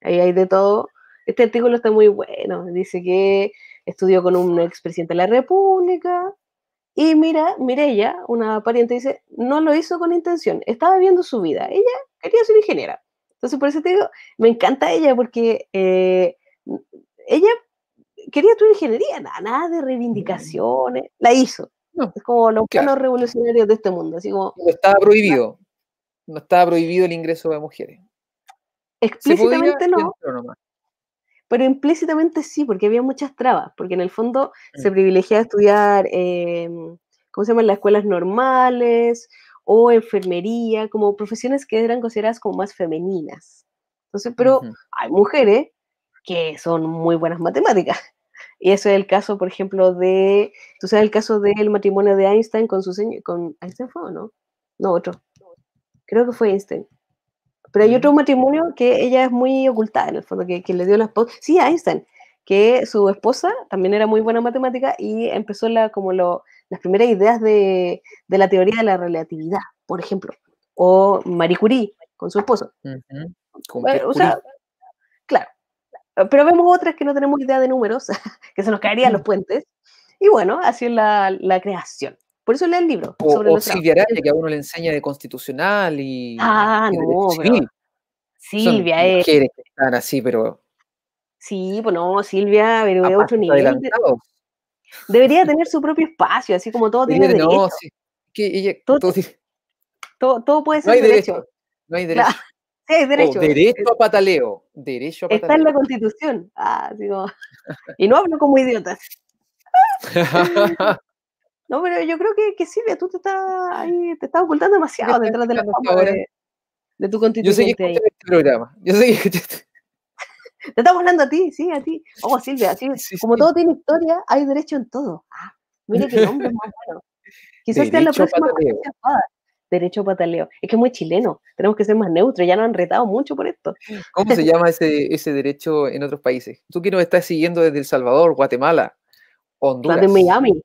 Ahí hay de todo este artículo está muy bueno. Dice que estudió con un expresidente de la República. Y mira, Mirella, una pariente, dice, no lo hizo con intención, estaba viendo su vida. Ella quería ser ingeniera. Entonces, por eso te digo, me encanta ella porque eh, ella quería estudiar ingeniería, nada, de reivindicaciones, la hizo. es como los revolucionarios de este mundo. Así como, no estaba prohibido, no estaba prohibido el ingreso de mujeres. Explícitamente no pero implícitamente sí, porque había muchas trabas, porque en el fondo se mm. privilegiaba estudiar, eh, ¿cómo se llaman?, las escuelas normales o enfermería, como profesiones que eran consideradas como más femeninas. Entonces, pero hay mujeres que son muy buenas matemáticas. Y eso es el caso, por ejemplo, de, tú sabes el caso del matrimonio de Einstein con su señor, con Einstein fue o no? No, otro. Creo que fue Einstein. Pero hay mm. otro matrimonio que ella es muy ocultada, en el fondo, que, que le dio la esposa. Sí, Einstein, que su esposa también era muy buena en matemática y empezó la, como las primeras ideas de, de, la teoría de la relatividad, por ejemplo. O Marie Curie, con su esposo. claro. Pero vemos otras que no tenemos idea de números, que se nos caerían los mm. puentes. Y bueno, así es la, la creación. Por eso lee el libro. O, Silvia Araya, que a uno le enseña de constitucional y. Ah, no, Silvia Son es. Mujeres que así, pero. Sí, pues Silvia, pero de otro nivel. Debería tener su propio espacio, así como todo tiene derecho. No, sí. que todo, todo, puede ser no hay derecho. No hay derecho. derecho. derecho a pataleo. Derecho a pataleo. Está en la constitución. Ah, digo. Y no hablo como idiotas. No, pero yo creo que, que Silvia, tú te estás, ahí, te estás ocultando demasiado detrás de la de, tu constituyente. Yo sé que Yo sé Te estamos hablando a ti, sí, a ti. Oh, Silvia, como todo tiene historia, hay derecho en todo. Ah, mire qué nombre más bueno. Quizás sea la próxima Derecho Derecho pataleo. Es que es muy chileno. Tenemos que ser más neutros. Ya nos han retado mucho por esto. ¿Cómo se llama ese, ese derecho en otros países? Tú que nos estás siguiendo desde El Salvador, Guatemala, Honduras. Desde Miami.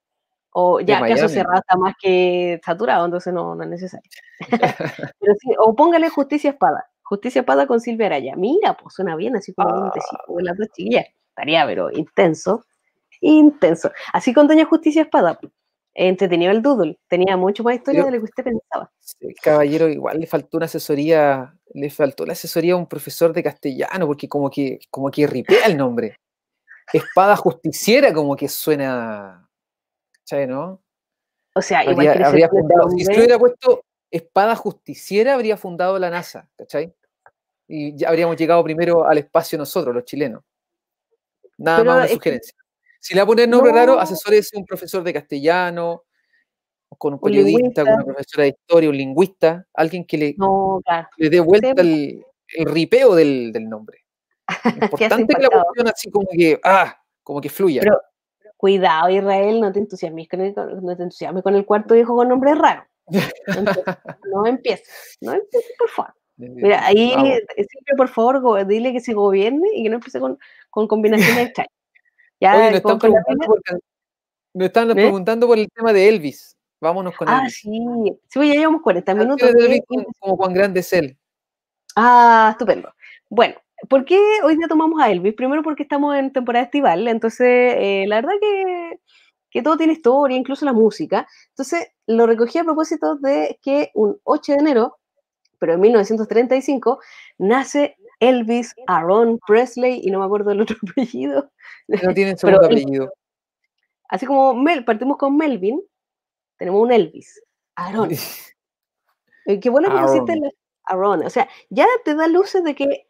O ya, caso cerrado está más que saturado, entonces no, no es necesario. o póngale Justicia Espada. Justicia Espada con Silvia Araya. Mira, pues suena bien, así como un ah. tecito la Estaría, pero intenso. Intenso. Así con Doña Justicia Espada. Entretenido el doodle. Tenía mucho más historia de lo que usted pensaba. El caballero, igual le faltó una asesoría, le faltó la asesoría a un profesor de castellano, porque como que, como que ripea el nombre. Espada justiciera, como que suena ¿cachai? ¿No? O sea, igual si se hubiera puesto espada justiciera, habría fundado la NASA, ¿cachai? Y ya habríamos llegado primero al espacio nosotros, los chilenos. Nada más una sugerencia. si le va a poner nombre raro raro, asesores un profesor de castellano, con un periodista, con una profesora de historia, un lingüista, alguien que le, dé vuelta el, ripeo del, del nombre. Importante que la cuestión así como que, ah, como que fluya cuidado Israel, no te entusiasmes con el, no te entusiasmes con el cuarto hijo con nombre raro. no empieces, no empieces, por favor. Mira, ahí eh, siempre, por favor, dile que se gobierne y que no empiece con, combinaciones extrañas. Ya, Oye, nos, están preguntando por, ¿Eh? preguntando por el tema de Elvis. Vámonos con ah, sí. Sí, pues ya llevamos 40 minutos. Elvis, como, como cuán grande es él. Ah, estupendo. Bueno, ¿Por qué hoy día tomamos a Elvis? Primero porque estamos en temporada estival, entonces eh, la verdad que, todo tiene historia, incluso la música. Entonces lo recogí a propósito de que un 8 de enero, pero en 1935, nace Elvis Aaron Presley, y no me acuerdo el otro apellido. No tiene segundo apellido. Así como Mel, partimos con Melvin, tenemos un Elvis, Aaron. Eh, qué bueno que pusiste el Aaron. O sea, ya te da luces de que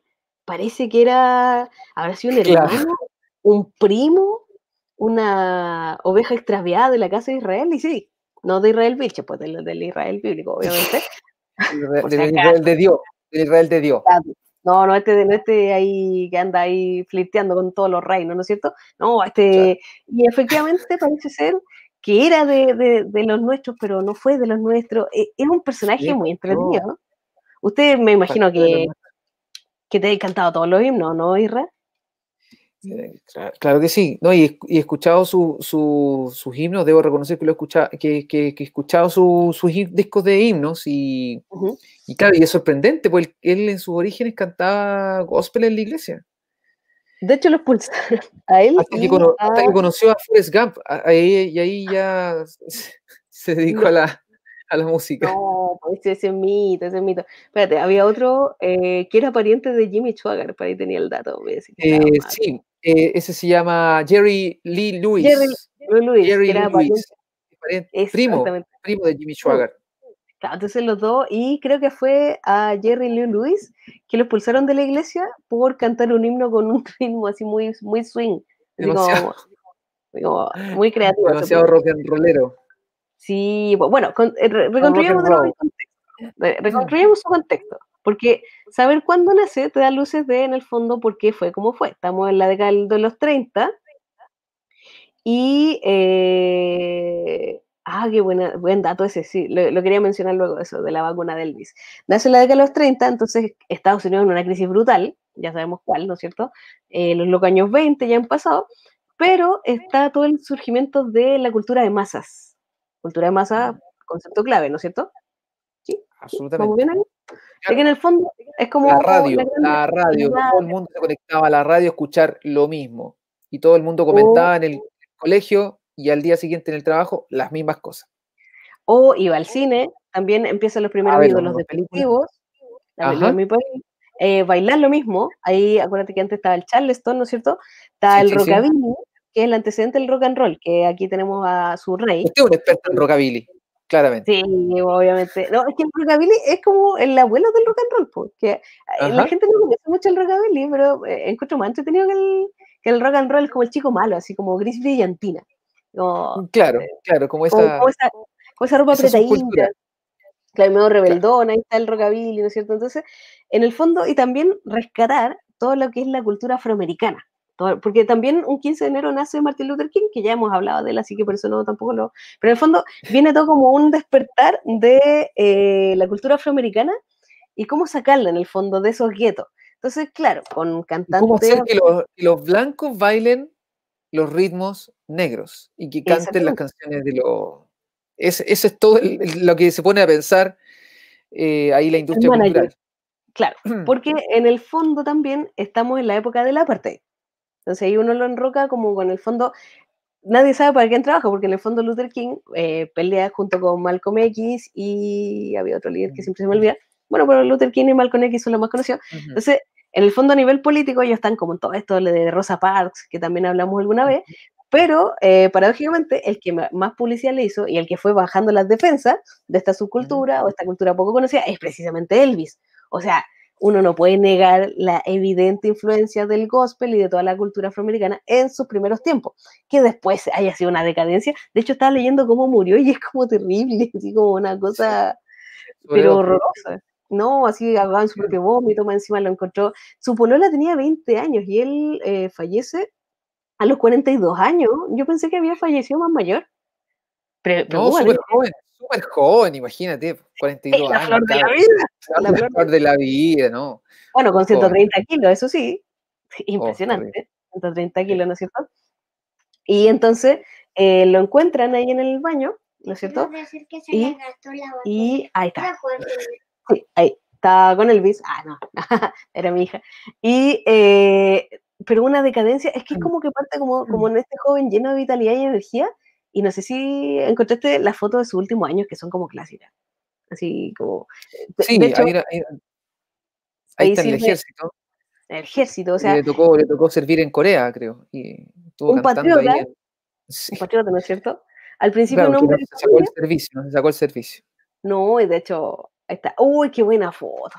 parece que era, habrá sido un hermano, un primo, una oveja extraviada de la casa de Israel, y sí, no de Israel Vilche, pues del, Israel bíblico, obviamente. El de Dios, El de Dios. No, no, este, no este ahí que anda ahí flirteando con todos los reinos, ¿no es cierto? No, este, y efectivamente parece ser que era de, los nuestros, pero no fue de los nuestros. Es un personaje muy entretenido, ¿no? Ustedes me imagino que que te he cantado todos los himnos, ¿no, Irra? Claro, que sí, no, y, he escuchado su, su, sus himnos, debo reconocer que lo he escuchado, que, escuchado sus discos de himnos y, claro, y es sorprendente, porque él, en sus orígenes cantaba gospel en la iglesia. De hecho, lo expulsaron. a él. Hasta, que, ¿eh? hasta ah. conoció a Forrest Gump, ahí, y ahí ya se dedicó a la a la música. No, pues, ese, mito, ese mito. Espérate, había otro eh, que era pariente de Jimmy Schwager, por ahí tenía el dato. Eh, sí, eh, ese se llama Jerry Lee Lewis. Jerry, Lewis, Jerry Lewis. primo, primo de Jimmy Schwager. entonces los dos, y creo que fue a Jerry Lee Lewis que lo expulsaron de la iglesia por cantar un himno con un ritmo así muy, muy swing. muy creativo. Demasiado rock and rollero. Sí, bueno, eh, reconstruyamos, contexto. su contexto, porque saber cuándo nace te da luces de, en el fondo, por qué fue como fue. Estamos en la década de los 30 y... Eh, ah, qué buen dato ese, sí, lo, quería mencionar luego eso, de la vacuna de Elvis. Nace en la década de los 30, entonces Estados Unidos en una crisis brutal, ya sabemos cuál, ¿no es cierto? Eh, los locos años 20 ya han pasado, pero está todo el surgimiento de la cultura de masas, Cultura de masa, concepto clave, ¿no es cierto? Sí. Absolutamente. que en el fondo es como. La radio, la, radio. Todo el mundo se conectaba a la radio a escuchar lo mismo. Y todo el mundo comentaba en el oh. colegio y al día siguiente en el trabajo las mismas cosas. O iba al cine, también empiezan los primeros ver, los eh, bailar lo mismo. Ahí, acuérdate que antes estaba el Charleston, ¿no es cierto? Estaba el que es el antecedente del rock and roll, que aquí tenemos a su rey. Usted es un experto en rockabilly, claramente. Sí, obviamente. No, es que el rockabilly es como el abuelo del rock and roll, porque eh, la gente no conoce mucho el rockabilly, pero eh, encuentro más entretenido que el, que el rock and roll es como el chico malo, así como gris brillantina. Mm, claro, eh, claro, como esa, como, esa, ropa apretadita. Claro, medio rebeldona, ahí está el rockabilly, ¿no es cierto? Entonces, en el fondo, y también rescatar todo lo que es la cultura afroamericana, porque también un 15 de enero nace Martin Luther King, que ya hemos hablado de él, así que por eso no tampoco lo... Pero en el fondo viene todo como un despertar de eh, la cultura afroamericana y cómo sacarla en el fondo de esos guetos. Entonces, claro, con cantantes... ¿Cómo hacer que los, blancos bailen los ritmos negros y que canten las canciones de los... Eso es todo lo que se pone a pensar eh, ahí la industria cultural. Claro, porque en el fondo también estamos en la época del apartheid. Entonces ahí uno lo enroca como con el fondo, nadie sabe para quién trabaja, porque en el fondo Luther King eh, pelea junto con Malcolm X y había otro líder que siempre se me olvida. Bueno, pero Luther King y Malcolm X son los más conocidos. Entonces, en el fondo a nivel político ellos están como en todo esto de Rosa Parks, que también hablamos alguna vez, pero eh, paradójicamente el que más publicidad le hizo y el que fue bajando las defensas de esta subcultura o esta cultura poco conocida es precisamente Elvis. O sea, uno no puede negar la evidente influencia del gospel y de toda la cultura afroamericana en sus primeros tiempos, que después haya sido una decadencia. De hecho, estaba leyendo cómo murió y es como terrible, así como una cosa, pero horrorosa. No, así avanzó, en su propio vómito, más encima lo encontró. Su polola tenía 20 años y él eh, fallece a los 42 años. Yo pensé que había fallecido más mayor. Pero, joven, súper joven, imagínate, 42 la años. Flor de la vida. La, flor, de la vida, ¿no? Bueno, con 130 kg, kilos, eso sí. Oh, Impresionante. 130 kilos, ¿no es cierto? Y entonces eh, lo encuentran ahí en el baño, ¿no es cierto? y, ahí está. Sí, ahí estaba con el bis. Ah, no, era mi hija. Y, eh, pero una decadencia, es que es mm. como que parte como, como mm. en este joven lleno de vitalidad y energía, y no sé si encontraste las fotos de sus últimos años que son como clásicas. Así como. Eh, sí, de ahí, está en el ejército. El ejército, o sea. Le tocó, le tocó servir en Corea, creo. Y estuvo un patriota. Un patriota, ¿no es cierto? Al principio claro, no, se sacó el servicio, se sacó el servicio. No, y de hecho, ahí está. Uy, qué buena foto.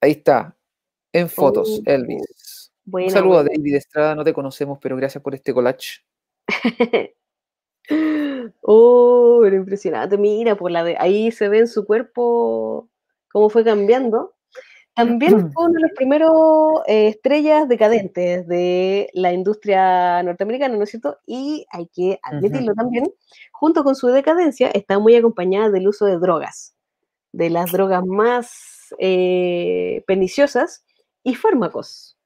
Ahí está. En fotos, uh, Elvis. un saludo a David Estrada, no te conocemos, pero gracias por este collage. Oh, era impresionante. Mira, por pues, la de ahí se ve en su cuerpo cómo fue cambiando. También mm. fue uno de las primeros eh, estrellas decadentes de la industria norteamericana, ¿no es cierto? Y hay que admitirlo también, junto con su decadencia, está muy acompañada del uso de drogas, de las drogas más eh, perniciosas y fármacos.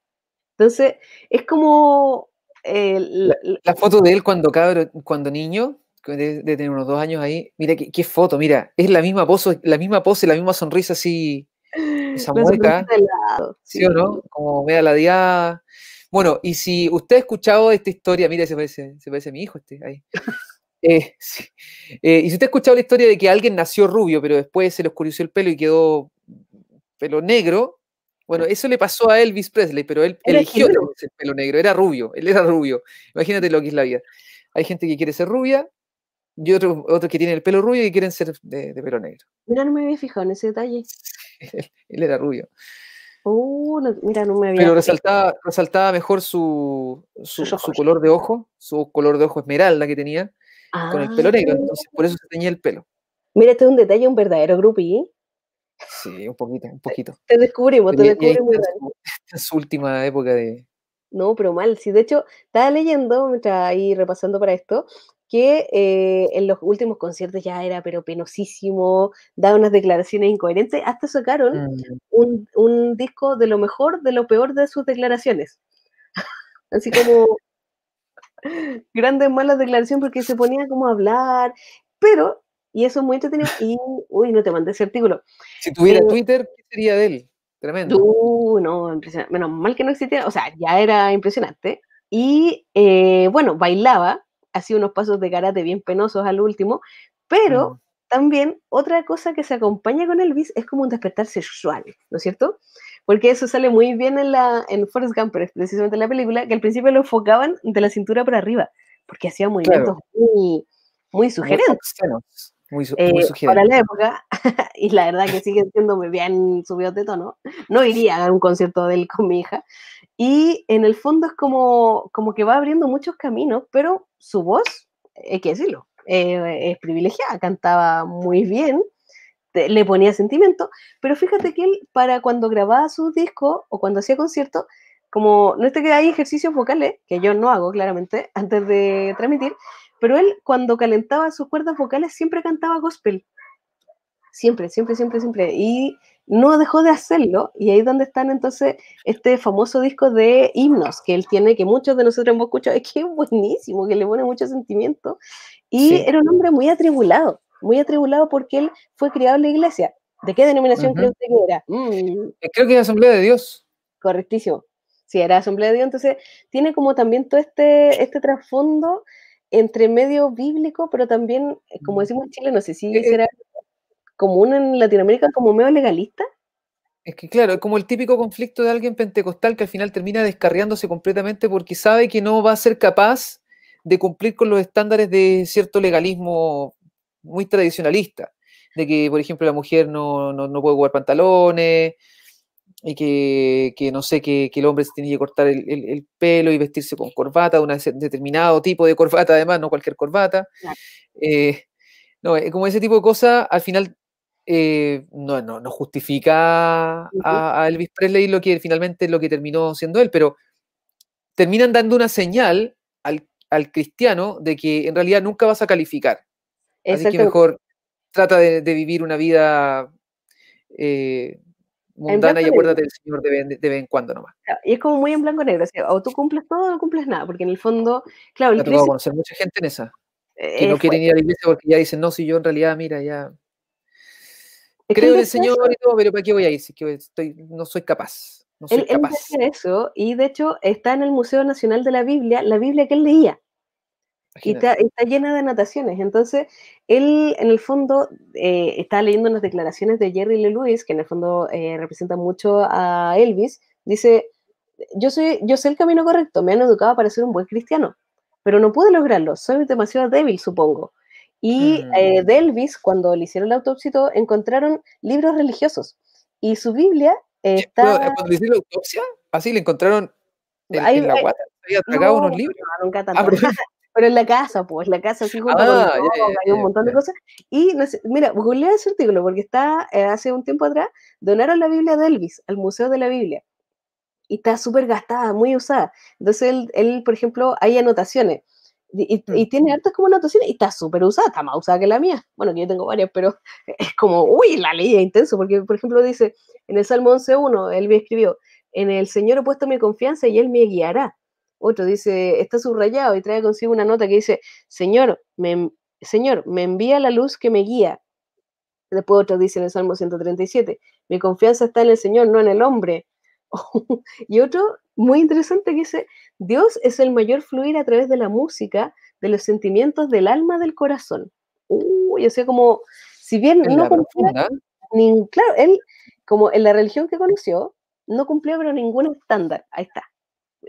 Entonces, es como la, foto de él cuando cabro, cuando niño, de, tener unos dos años ahí, mira qué, foto, mira, es la misma pose, la misma pose, la misma sonrisa así, esa mueca, ¿sí, o no? Como media diada. Bueno, y si usted ha escuchado esta historia, mira, se parece, se a mi hijo este ahí. Eh, eh, y si usted ha escuchado la historia de que alguien nació rubio, pero después se le oscureció el pelo y quedó pelo negro, bueno, eso le pasó a Elvis Presley, pero él eligió el pelo negro, era rubio, él era rubio. Imagínate lo que es la vida. Hay gente que quiere ser rubia y otros, otros que tienen el pelo rubio y quieren ser de, pelo negro. Mira, no me había fijado en ese detalle. él, era rubio. Uh, mira, no me había Pero resaltaba, resaltaba mejor su, su, color de ojo, su color de ojo esmeralda que tenía, con el pelo negro, ah. entonces por eso se teñía el pelo. Mira, este es un detalle, un verdadero grupi. Sí, un poquito, un poquito. Te descubrimos, te descubrimos. es su última época de... No, pero mal. Sí, de hecho, estaba leyendo, mientras ahí repasando para esto, que eh, en los últimos conciertos ya era pero penosísimo, daba unas declaraciones incoherentes, hasta sacaron mm. un, un, disco de lo mejor, de lo peor de sus declaraciones. Así como grandes malas declaraciones porque se ponía como a hablar, pero y eso es muy entretenido. Y, uy, no te mandé ese artículo. Si tuviera eh, Twitter, ¿qué sería de él? Tremendo. no, Menos mal que no existía. O sea, ya era impresionante. Y eh, bueno, bailaba, hacía unos pasos de karate bien penosos al último, pero mm. también otra cosa que se acompaña con Elvis es como un despertar sexual, ¿no es cierto? Porque eso sale muy bien en, la, en Forrest Gump, precisamente en la película, que al principio lo enfocaban de la cintura para arriba, porque hacía movimientos muy, muy sugerentes. Muy, eh, Para la época, y la verdad que sigue siendo muy bien subido de tono, no iría a un concierto de él con mi hija. Y en el fondo es como, como que va abriendo muchos caminos, pero su voz, hay que decirlo, eh, es privilegiada, cantaba muy bien, le ponía sentimiento, pero fíjate que él para cuando grababa su disco, o cuando hacía concierto, como no es que hay ejercicios vocales, que yo no hago claramente antes de transmitir, pero él, cuando calentaba sus cuerdas vocales, siempre cantaba gospel. Siempre, siempre, siempre, siempre. Y no dejó de hacerlo. Y ahí es donde están entonces este famoso disco de himnos que él tiene, que muchos de nosotros hemos escuchado. Es que buenísimo, que le pone mucho sentimiento. Y era un hombre muy atribulado, muy atribulado porque él fue criado en la iglesia. ¿De qué denominación mm. eh, creo que era? Creo que era Asamblea de Dios. Correctísimo. Sí, era Asamblea de Dios. Entonces, tiene como también todo este, este trasfondo entre medio bíblico, pero también, eh, como decimos en Chile, no sé si eh, eh. será común en Latinoamérica, como medio legalista. Es que claro, es como el típico conflicto de alguien pentecostal que al final termina descarriándose completamente porque sabe que no va a ser capaz de cumplir con los estándares de cierto legalismo muy tradicionalista, de que, por ejemplo, la mujer no, no, no puede jugar pantalones, y que, no sé, que, el hombre se tiene que cortar el, pelo y vestirse con corbata, un determinado tipo de corbata además, no cualquier corbata. Eh, no, eh, como ese tipo de cosas, al final eh, no, justifica a, Elvis Presley lo que finalmente es lo que terminó siendo él, pero terminan dando una señal al, cristiano de que en realidad nunca vas a calificar. Es Así que mejor trata de, vivir una vida mundana y acuérdate del Señor de, vez en cuando nomás. y es como muy en blanco y negro, o, tú cumples todo o no cumples nada, porque en el fondo, claro, el crisis... conocer mucha gente en esa, que eh, no quieren ir a la iglesia porque ya dicen, no, si yo en realidad, mira, ya... Creo en el Señor y todo, pero ¿para qué voy a ir? Si que estoy, no soy capaz. él, capaz. eso, y de hecho está en el Museo Nacional de la Biblia, la Biblia que él leía. Y está, llena de anotaciones. Entonces, él, en el fondo, eh, está leyendo unas declaraciones de Jerry Lewis, que en el fondo eh, representa mucho a Elvis. Dice: yo, soy, yo sé el camino correcto, me han educado para ser un buen cristiano, pero no pude lograrlo. Soy demasiado débil, supongo. Y eh, de mm. Elvis, cuando le hicieron la autopsia, encontraron libros religiosos. Y su Biblia está. ¿Cuando le hicieron la autopsia? Así le encontraron en, la guata. Había unos libros pero en la casa, pues, la casa así junto ah, hay un montón de cosas. Y mira, googlea ese artículo porque está eh, hace un tiempo atrás, donaron la Biblia de Elvis al Museo de la Biblia y está súper gastada, muy usada. Entonces él, por ejemplo, hay anotaciones y, tiene mm. hartas como anotaciones y está súper usada, está más usada que la mía. Bueno, yo tengo varias, pero es como, uy, la ley es intenso, porque por ejemplo dice en el Salmo 11.1, Elvis escribió, en el Señor he puesto mi confianza y Él me guiará. Otro dice, está subrayado y trae consigo una nota que dice, Señor, me, Señor, me envía la luz que me guía. Después otro dice en el Salmo 137, mi confianza está en el Señor, no en el hombre. y otro muy interesante que dice, Dios es el mayor fluir a través de la música, de los sentimientos del alma, del corazón. Uy, o sea, como, si bien no cumplía, claro, él, como en la religión que conoció, no cumplió pero ningún estándar, ahí está.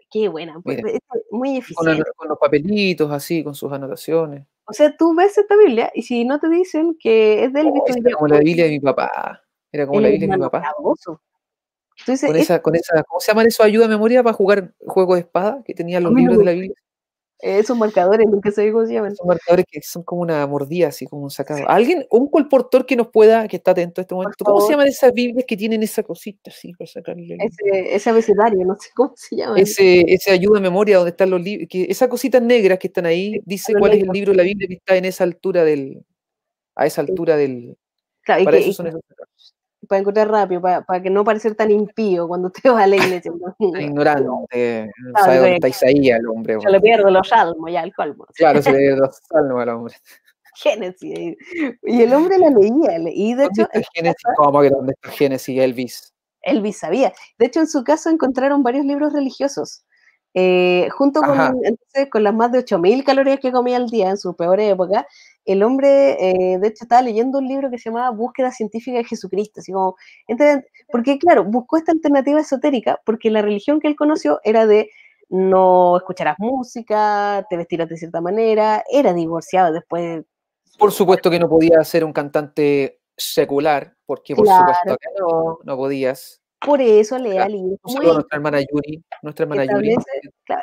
Qué buena, pues, es muy difícil. Con, los papelitos así, con sus anotaciones. O sea, tú ves esta Biblia y si no te dicen que es del oh, él, era como la Biblia de mi papá. Era como la Biblia de mi papá. con, esa, con esa, ¿cómo se llama eso? Ayuda a memoria para jugar juego de espada que tenía los libros de la Biblia. Esos marcadores, nunca que se se llaman. Son marcadores que son como una mordida, así como un sacado. ¿Alguien, un colportor que nos pueda, que está atento a este momento, cómo se llaman esas Biblias que tienen esa cosita así para sacarle? Ese, ese abecedario, no sé cómo se llama. Ese, ese ayuda de memoria donde están los libros, que esas cositas negras que están ahí, dice cuál es el libro de la Biblia que está en esa altura del, a esa altura del. para eso son esos para encontrar rápido, para, que no parecer tan impío cuando usted va a la iglesia. Ignorante, sabe dónde está Isaías el hombre. Bueno. Se le pierdo los salmos ya el colmo. Claro, se le pierde los salmos al hombre. Génesis. Y el hombre la leía, y de hecho... Está Génesis, ¿Cómo que dónde está Génesis? Elvis. Elvis sabía. De hecho, en su caso encontraron varios libros religiosos. Eh, junto con, con, las más de 8.000 calorías que comía al día en su peor época, el hombre, eh, de hecho, estaba leyendo un libro que se llamaba Búsqueda científica de Jesucristo, así como, porque claro, buscó esta alternativa esotérica porque la religión que él conoció era de no escucharás música, te vestirás de cierta manera, era divorciado después. Por supuesto que no podía ser un cantante secular, porque por supuesto que no, no podías. Por eso lea al libro. nuestra hermana Yuri, nuestra hermana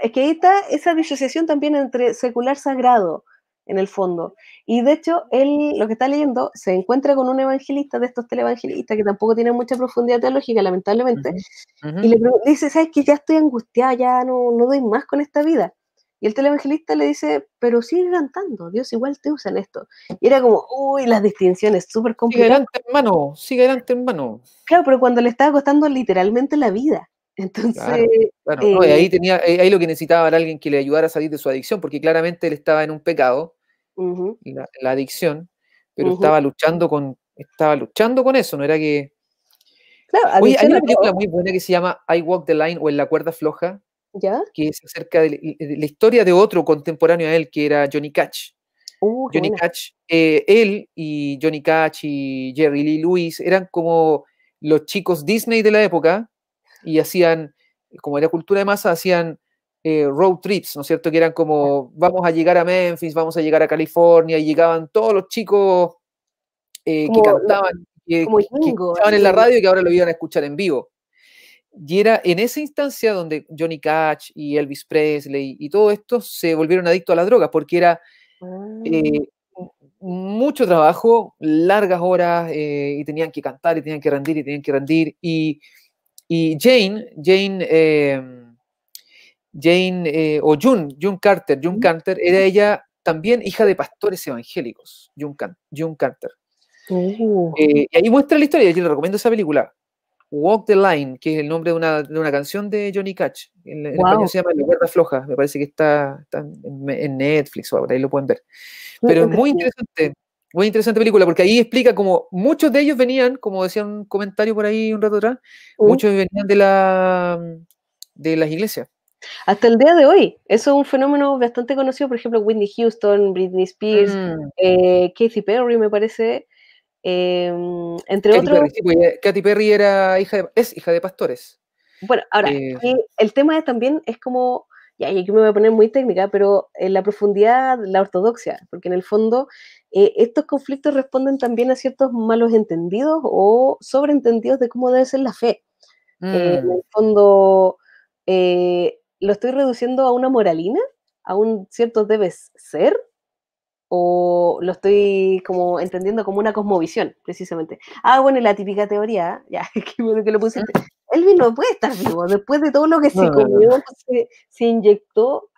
es que ahí está esa disociación también entre secular sagrado en el fondo. Y de hecho, él lo que está leyendo se encuentra con un evangelista de estos televangelistas que tampoco tienen mucha profundidad teológica, lamentablemente. Y le, dice, ¿sabes que Ya estoy angustiada, ya no, no doy más con esta vida. Y el televangelista le dice, pero sigue cantando, Dios igual te usa en esto. Y era como, uy, las distinciones, súper complicadas. Sigue adelante, hermano, sigue adelante, hermano. Claro, pero cuando le estaba costando literalmente la vida. Entonces. Bueno, ahí, eh, tenía, eh, ahí lo que necesitaba era alguien que le ayudara a salir de su adicción, porque claramente él estaba en un pecado la, adicción, pero estaba luchando con estaba luchando con eso, no era que... hay una película muy buena que se llama I Walk the Line o En la cuerda floja, que es acerca de, la historia de otro contemporáneo a él, que era Johnny Cash. Uh, Johnny eh, él y Johnny Cash y Jerry Lee Lewis eran como los chicos Disney de la época y hacían, como era cultura de masa, hacían eh, road trips, ¿no es cierto? Que eran como, vamos a llegar a Memphis, vamos a llegar a California, y llegaban todos los chicos eh, que cantaban, que, estaban en la radio y que ahora lo iban a escuchar en vivo. Y era en esa instancia donde Johnny Cash y Elvis Presley y todo esto se volvieron adictos a las drogas, porque era eh, ah. mucho trabajo, largas horas, y tenían que cantar, y tenían que rendir, y tenían que rendir. Y, y Jane, Jane em, Jane eh, o June, June Carter, June Carter, era ella también hija de pastores evangélicos, June, Can, Carter. Oh. Eh, y ahí muestra la historia, yo le recomiendo esa película, Walk the Line, que es el nombre de una, canción de Johnny Cash. En, español se llama La Guerra Floja, me parece que está, en, Netflix o algo ahí lo pueden ver. Pero es muy interesante, muy interesante película, porque ahí explica como muchos de ellos venían, como decía un comentario por ahí un rato atrás, oh. muchos venían de, la, de las iglesias hasta el día de hoy, eso es un fenómeno bastante conocido, por ejemplo, Whitney Houston, Britney Spears, mm. eh, Katy Perry, me parece, em, entre otros. Pues, eh, Katy Perry era hija de, es hija de pastores. Bueno, ahora, eh, el tema también es como, y aquí me voy a poner muy técnica, pero en la profundidad, la ortodoxia, porque en el fondo estos conflictos responden también a ciertos malos entendidos o sobreentendidos de cómo debe ser la fe. en mm. el fondo, ¿Lo estoy reduciendo a una moralina? ¿A un cierto debes ser? ¿O lo estoy como entendiendo como una cosmovisión, precisamente? Ah, bueno, la típica teoría, ¿eh? ya, qué bueno que lo pusiste. Elvin no puede estar vivo, después de todo lo que se comió, se, inyectó,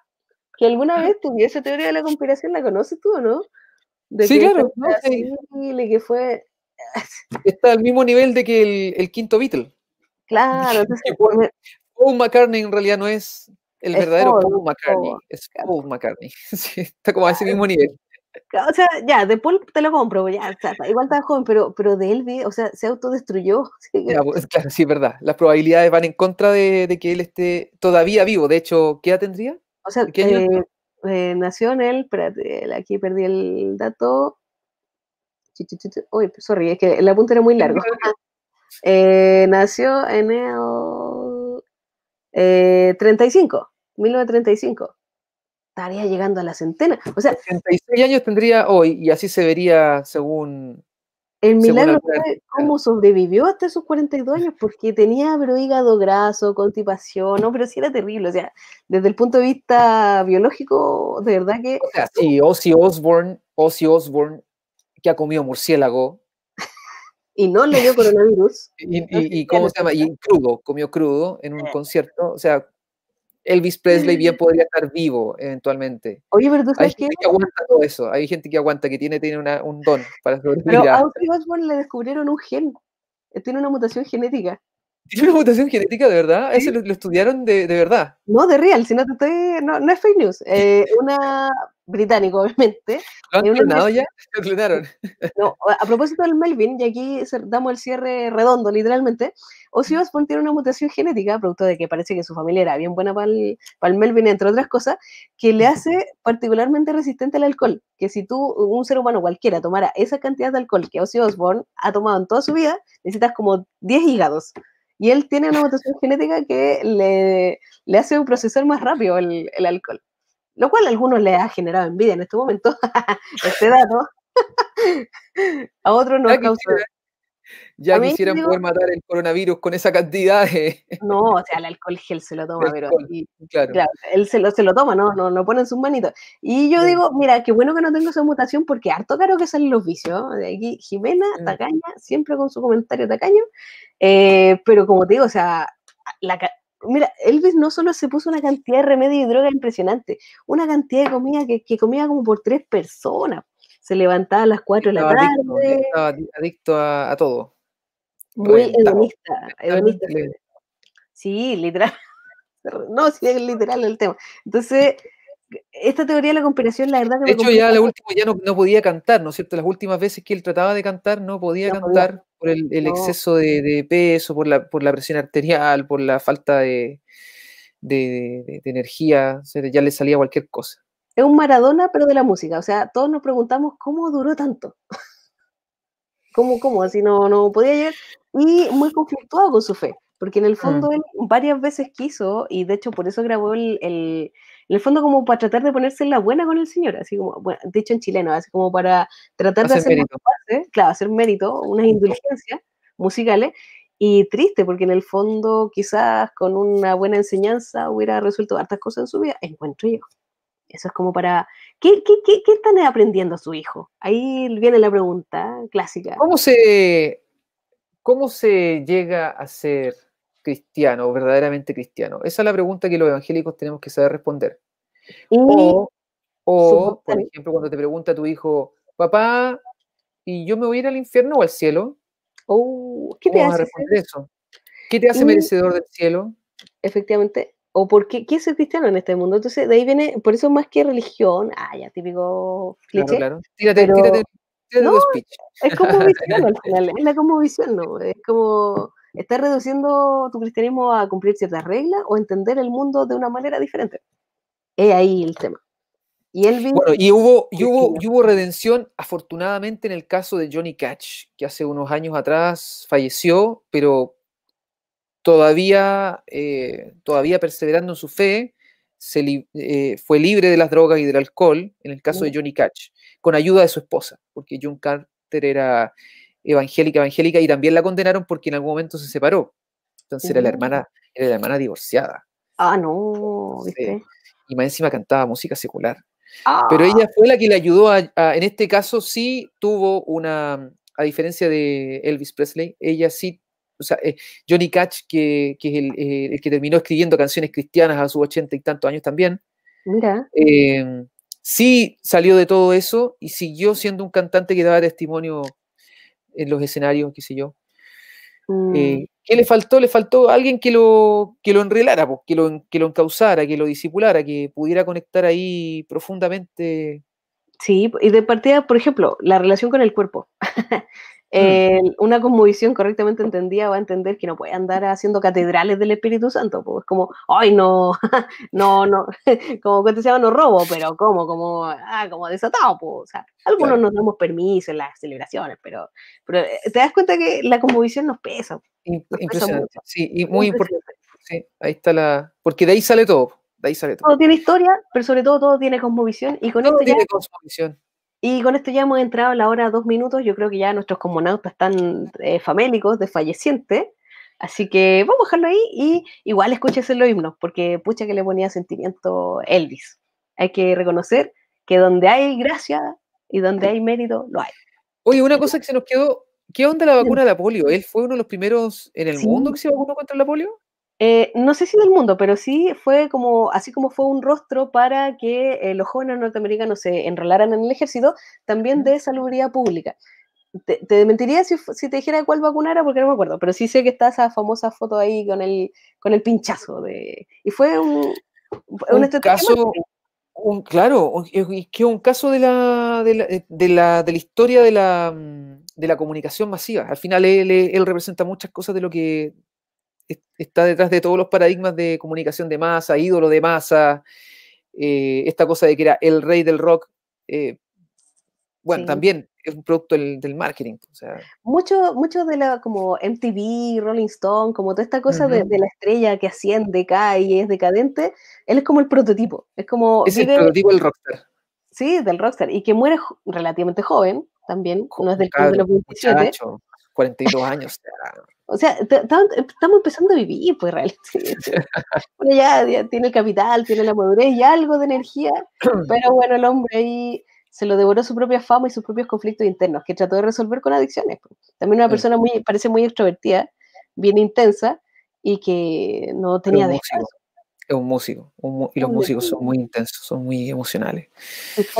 que alguna vez tuviese teoría de la conspiración, ¿la conoces tú o no? sí, claro. que fue... Está al mismo nivel de que el, el quinto Beatle. Claro, entonces... Paul McCartney en realidad no es el verdadero Paul, McCartney, es Paul McCartney. está como a ese mismo nivel. O sea, ya, de Paul te lo compro, ya, igual está joven, pero, pero de él, o sea, se autodestruyó. Pues, ¿sí? es verdad. Las probabilidades van en contra de, de, que él esté todavía vivo. De hecho, ¿qué edad tendría? O sea, eh, eh, nació en él, espérate, aquí perdí el dato. Uy, sorry, es que el apunte era muy largo. Eh, nació en el 35, eh, 1935. Estaría llegando a la centena. O sea, 36 años tendría hoy y así se vería según... El milagro cómo sobrevivió hasta sus 42 años porque tenía pero hígado graso, constipación, no, pero sí era terrible. O sea, desde el punto de vista biológico, de verdad que... O sea, sí, Ozzy Osbourne, Ozzy Osbourne, que ha comido murciélago, y no le dio coronavirus. y, cómo se llama, y crudo, comió crudo en un concierto, o sea, Elvis Presley bien podría estar vivo eventualmente. Oye, pero tú sabes hay gente que... aguanta todo eso, hay gente que aguanta, que tiene, tiene un don para sobrevivir. Pero a Ozzy le descubrieron un gen, eh, tiene una mutación genética. ¿Tiene una mutación genética de verdad? ¿Eso lo, estudiaron de, verdad? No, de real, si no te estoy... No, es fake news. Eh, una británico, obviamente. han eh, ya? a propósito del Melvin, y aquí damos el cierre redondo, literalmente, Ossie Osbourne tiene una mutación genética, producto de que parece que su familia era bien buena para el, Melvin, entre otras cosas, que le hace particularmente resistente al alcohol. Que si tú, un ser humano cualquiera, tomara esa cantidad de alcohol que Ossie Osbourne ha tomado en toda su vida, necesitas como 10 hígados. Y él tiene una mutación genética que le, le hace procesar más rápido el alcohol lo cual a algunos les ha generado envidia en este momento, este dato, a otros no causado... Ya quisieran poder matar el coronavirus con esa cantidad de... No, o sea, el alcohol gel se lo toma, pero... claro. él se lo, se lo toma, ¿no? No, no pone en sus manitos. Y yo digo, mira, qué bueno que no tengo esa mutación porque harto caro que salen los vicios. De aquí, Jimena, tacaña, siempre con su comentario tacaño. Eh, pero como te digo, o sea, la, mira, Elvis no solo se puso una cantidad de remedio y droga impresionante, una cantidad de comida que, comía como por tres personas. Se levantaba a las cuatro de la tarde. Adicto, a, todo. Muy Sí, literal. No, sí, es literal el tema. Entonces, esta teoría de la conspiración, la verdad que De hecho, ya la última ya no, podía cantar, ¿no es cierto? Las últimas veces que él trataba de cantar, no podía cantar por el, exceso de, peso, por la, por la presión arterial, por la falta de, energía, ya le salía cualquier cosa. Es un Maradona, pero de la música. O sea, todos nos preguntamos cómo duró tanto. ¿Cómo, cómo? Así no, no podía llegar. Y muy conflictuado con su fe, porque en el mm. fondo él varias veces quiso, y de hecho por eso grabó el en el fondo como para tratar de ponerse en la buena con el señor, así como, bueno, dicho en chileno, así como para tratar de hacer mérito. ¿eh? claro, hacer mérito, unas indulgencias musicales, y triste, porque en el fondo quizás con una buena enseñanza hubiera resuelto hartas cosas en su vida, encuentro yo. Eso es como para... ¿Qué, están aprendiendo a su hijo? Ahí viene la pregunta clásica. ¿Cómo se, cómo se llega a ser cristiano, verdaderamente cristiano? Esa es la pregunta que los evangélicos tenemos que saber responder. o, por ejemplo, cuando te pregunta tu hijo, papá, ¿y yo me voy a ir al infierno o al cielo? Oh, ¿Qué te hace? ¿Qué te hace merecedor del cielo? Efectivamente. ¿O por qué, qué ser cristiano en este mundo? Entonces, de ahí viene, por eso más que religión, ah, ya típico cliché. Claro, claro. Tírate, tírate, Es como visión, al final, es como visión, ¿no? Es como ¿Estás reduciendo tu cristianismo a cumplir ciertas reglas o entender el mundo de una manera diferente? Es ahí el tema. Y, y, hubo, redención, afortunadamente, en el caso de Johnny Cash, que hace unos años atrás falleció, pero todavía, eh, todavía perseverando en su fe, eh, fue libre de las drogas y del alcohol, en el caso de mm. Johnny Cash, con ayuda de su esposa, porque John Carter era, evangélica, evangélica, y también la condenaron porque en algún momento se separó. Entonces era la uh. hermana, era la hermana divorciada. Ah, no, ¿viste? Y más encima cantaba música secular. Pero ah. ella fue la que le ayudó a, en este caso sí tuvo una, a diferencia de Elvis Presley, ella sí, o sea, eh, Johnny Cash, que, es eh, el, que terminó escribiendo canciones cristianas a sus ochenta y tantos años también, Mira. Eh, sí salió de todo eso y siguió siendo un cantante que daba testimonio en los escenarios, qué sé yo. Mm. Eh, ¿Qué le faltó? Le faltó alguien que lo, que lo enrelara, que, lo, que lo encauzara, que lo disipulara, que pudiera conectar ahí profundamente. Sí, y de partida, por ejemplo, la relación con el cuerpo. Mm. Una conmovisión correctamente entendida va a entender que no puede andar haciendo catedrales del Espíritu Santo, pues como, ay, no, no, no, como que te llama, no robo, pero como, como, ah, como desatado, o sea, algunos nos damos permiso en las celebraciones, pero, pero eh, te das cuenta que la conmovisión nos pesa. impresionante, sí, y muy importante. ahí está la, porque de ahí sale todo. De ahí sale todo. todo tiene historia, pero sobre todo todo tiene conmovisión y con todo ya... Y con esto ya hemos entrado a la hora dos minutos. Yo creo que ya nuestros comunautas están famélicos eh, famélicos, desfallecientes. Así que vamos a dejarlo ahí y igual escúchese los himnos, porque pucha que le ponía sentimiento Elvis. Hay que reconocer que donde hay gracia y donde hay mérito, lo hay. Oye, una cosa que se nos quedó, ¿qué onda la vacuna de la polio? ¿Él fue uno de los primeros en el mundo que se vacunó contra la polio? Eh, no sé si del mundo, pero sí fue como, así como fue un rostro para que eh, los jóvenes norteamericanos se enrolaran en el ejército, también de salud pública. Te, te mentiría si, te dijera cuál vacunara porque no me acuerdo, pero sí sé que está esa famosa foto ahí con el, con el pinchazo. De, y fue un, un, caso, un, claro, que un caso de la, de la, eh, historia mm, de la, comunicación masiva. Al final él representa muchas cosas de lo que está detrás de todos los paradigmas de comunicación de masa, ídolo de masa, eh, esta cosa de que era el rey del rock. Eh, bueno, también es un producto del, marketing. O sea. Mucho, mucho de la como MTV, Rolling Stone, como toda esta cosa de, la estrella que asciende, cae y es decadente, él es como el prototipo. Es como. el prototipo del rockstar. Sí, del rockstar. Y que muere relativamente joven también, uno es del club de los 42 años. o sea, estamos empezando a vivir, pues, realmente. Bueno, ya, tiene el capital, tiene la madurez y algo de energía, pero bueno, el hombre ahí se lo devoró su propia fama y sus propios conflictos internos, que trató de resolver con adicciones. Pues. También una mm. persona muy, parece muy extrovertida, bien intensa, y que no tenía de es un músico, y los músicos son muy intensos, son muy emocionales.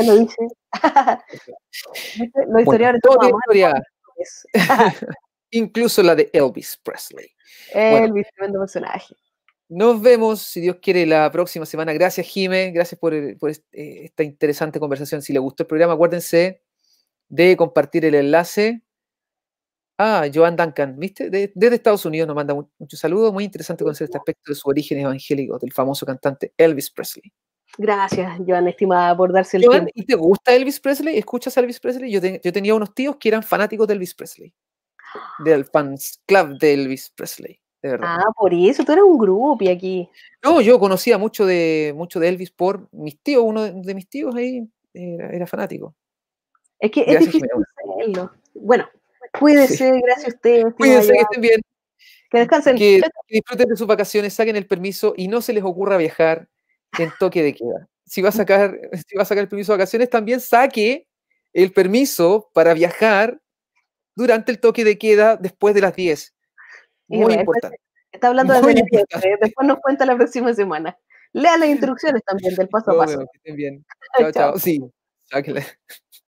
lo dice. lo historia, Incluso la de Elvis Presley. Elvis, tremendo personaje. Nos vemos, si Dios quiere, la próxima semana. Gracias, Jime. Gracias por, eh, eh, esta interesante conversación. Si le gustó el programa, acuérdense de compartir el enlace. a ah, Joan Duncan, ¿viste? desde Estados Unidos nos manda muchos saludos. Muy interesante conocer este aspecto de su origen evangélico del famoso cantante Elvis Presley. Gracias, Joan, estimada, por darse el tiempo. ¿y te gusta Elvis Presley? ¿Escuchas a Elvis Presley? Yo, tenía unos tíos que eran fanáticos de Elvis Presley, del fans club de Elvis Presley. De verdad. Ah, por eso, tú eres un grupo aquí. No, yo conocía mucho de, mucho de Elvis por mis tíos, uno de, mis tíos ahí era, fanático. Es que es difícil Bueno, cuídese, gracias a ustedes. Cuídense, que estén bien. Que descansen. que disfruten de sus vacaciones, saquen el permiso y no se les ocurra viajar el toque de queda. Si va a sacar, va a sacar el permiso de vacaciones, también saque el permiso para viajar durante el toque de queda después de las 10. Muy importante. Está hablando de Después nos cuenta la próxima semana. Lea las instrucciones también del paso a paso. que Chao, chao. Sí,